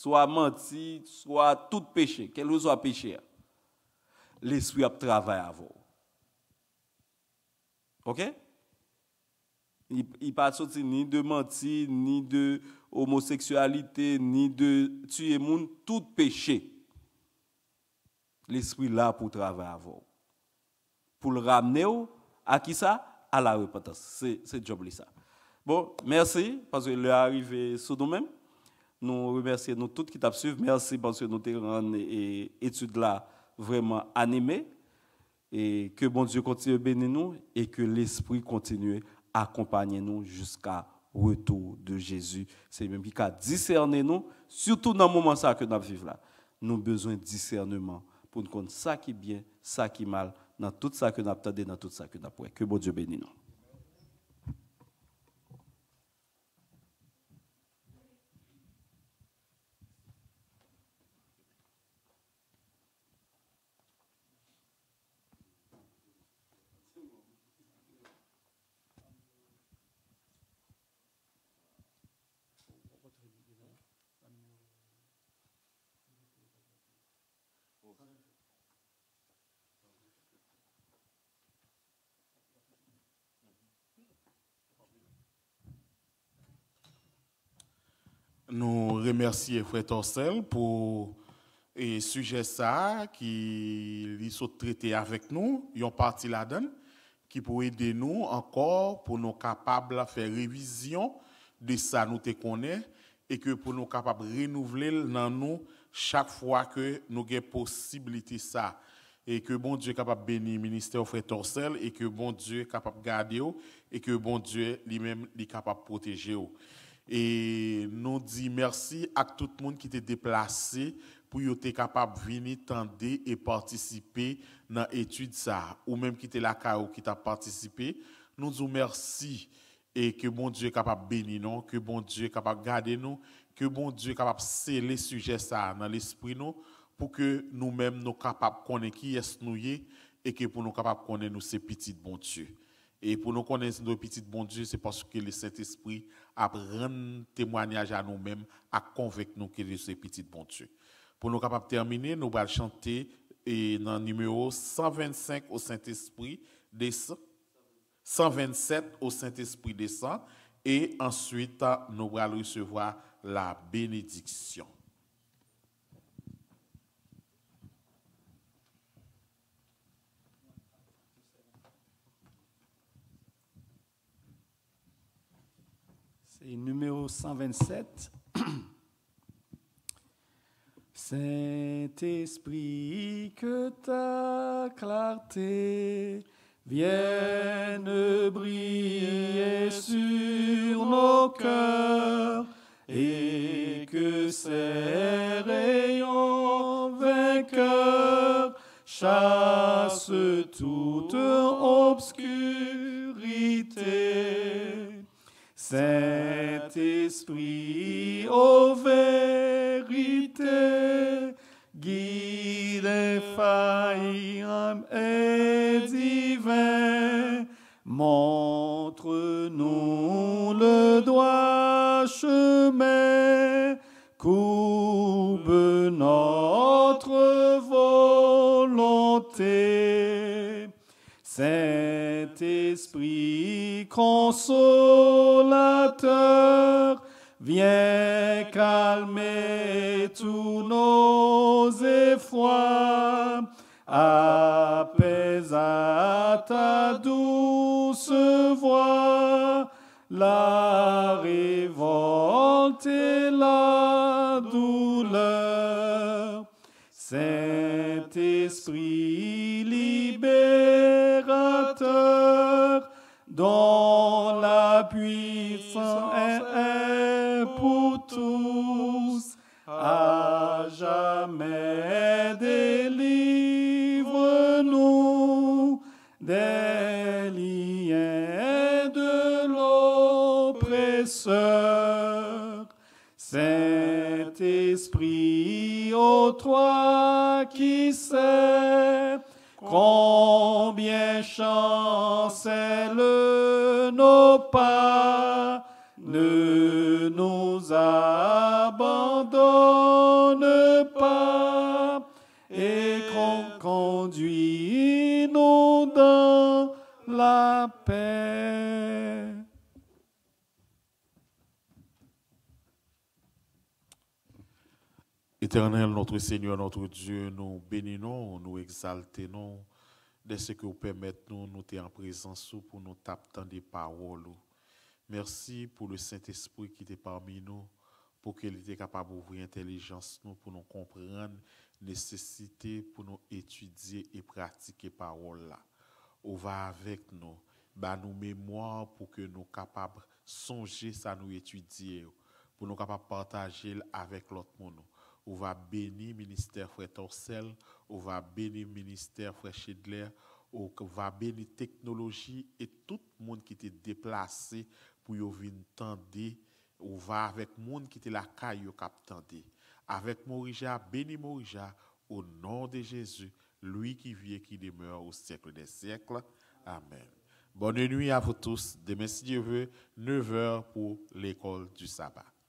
soit menti, soit tout péché, quel que soit péché, l'esprit travaille à vous. OK? Il ne pas sorti ni de mentir, ni de homosexualité, ni de tuer monde, tout péché. L'esprit là pour travailler à vous. Pour le ramener à qui ça? À la repentance. C'est job ça. Bon, merci, parce que est arrivé sur nous-mêmes. Nous remercions nous toutes qui nous suivent Merci parce que nous avons et étude là vraiment animée Et que bon Dieu continue à bénir nous et que l'Esprit continue à accompagner nous jusqu'à retour de Jésus. C'est même qui a discerné nous, surtout dans le moment ça que nous vivons là. Nous avons besoin de discernement pour nous connaître ça qui est bien, ça qui est mal, dans tout ça que nous avons dans tout ça que nous avons. Que bon Dieu bénisse nous. remercier Frère Torsel pour le sujet ça qui sont traité avec nous, ils ont parti là-dedans, qui pour aider nous encore pour nous capables de faire révision de ça nous te connaît et que pour nous capables de renouveler dans nous chaque fois que nous avons possibilité ça et que bon Dieu est capable de bénir le ministère Frère Torsel et que bon Dieu est capable de garder et que bon Dieu lui-même capable de protéger. Vous. Et nous disons merci à tout le monde qui était déplacé pour être capable de venir, tendre et participer dans l'étude ça. Ou même qui était là, qui t'a participé. Nous disons merci et que bon Dieu est capable de bénir nous, que bon Dieu est capable de garder nous, que bon Dieu est capable de sceller ce sujet ça dans l'esprit nous pour que nous-mêmes nous capables de connaître qui est nous et que pour nous capables de connaître nous, ces petit bon Dieu. Et pour nous connaître nos petits bon Dieu, c'est parce que le Saint-Esprit à prendre témoignage à nous-mêmes, à convaincre nous que est ce petit bon Dieu. Pour nous capables terminer, nous allons chanter et dans le numéro 125 au Saint-Esprit descend, 127 au Saint-Esprit descend, et ensuite nous allons recevoir la bénédiction. et numéro 127. Saint-Esprit, que ta clarté vienne briller sur nos cœurs et que ses rayons vainqueurs chassent toute obscurité. Saint esprit ô vérité, guide infaillible et divin, montre-nous le droit chemin, courbe notre volonté esprit consolateur, viens calmer tous nos effrois, apaisa ta douce voix la révolte et la douleur. Saint-Esprit dont la puissance est pour tous, à jamais délivre-nous des liens de l'oppresseur. Saint-Esprit, ô toi qui sais, Combien le nos pas, ne nous abandonne pas et conduis-nous dans la paix. Éternel, notre Seigneur, notre Dieu, nous bénissons, nous exaltons, de ce que vous permettez nous, nous en présence pour nous taper des paroles. Merci pour le Saint-Esprit qui est parmi nous, pour qu'il était capable d'ouvrir l'intelligence nous, pour nous comprendre nécessité pour nous étudier et pratiquer parole là. On va avec nous, bah nos mémoire pour que nous capables songer ça nous étudier, pour nous capable partager avec l'autre monde on va bénir ministère frère Torcel, On va bénir ministère frère Schedler. On va bénir technologie et tout le monde qui était déplacé pour venir tendre, On va avec le monde qui était la caille cap tendre. Avec Morija, béni Morija, au nom de Jésus, lui qui vit et qui demeure au siècle des siècles. Amen. Bonne nuit à vous tous. Demain, si Dieu veut, 9h pour l'école du sabbat.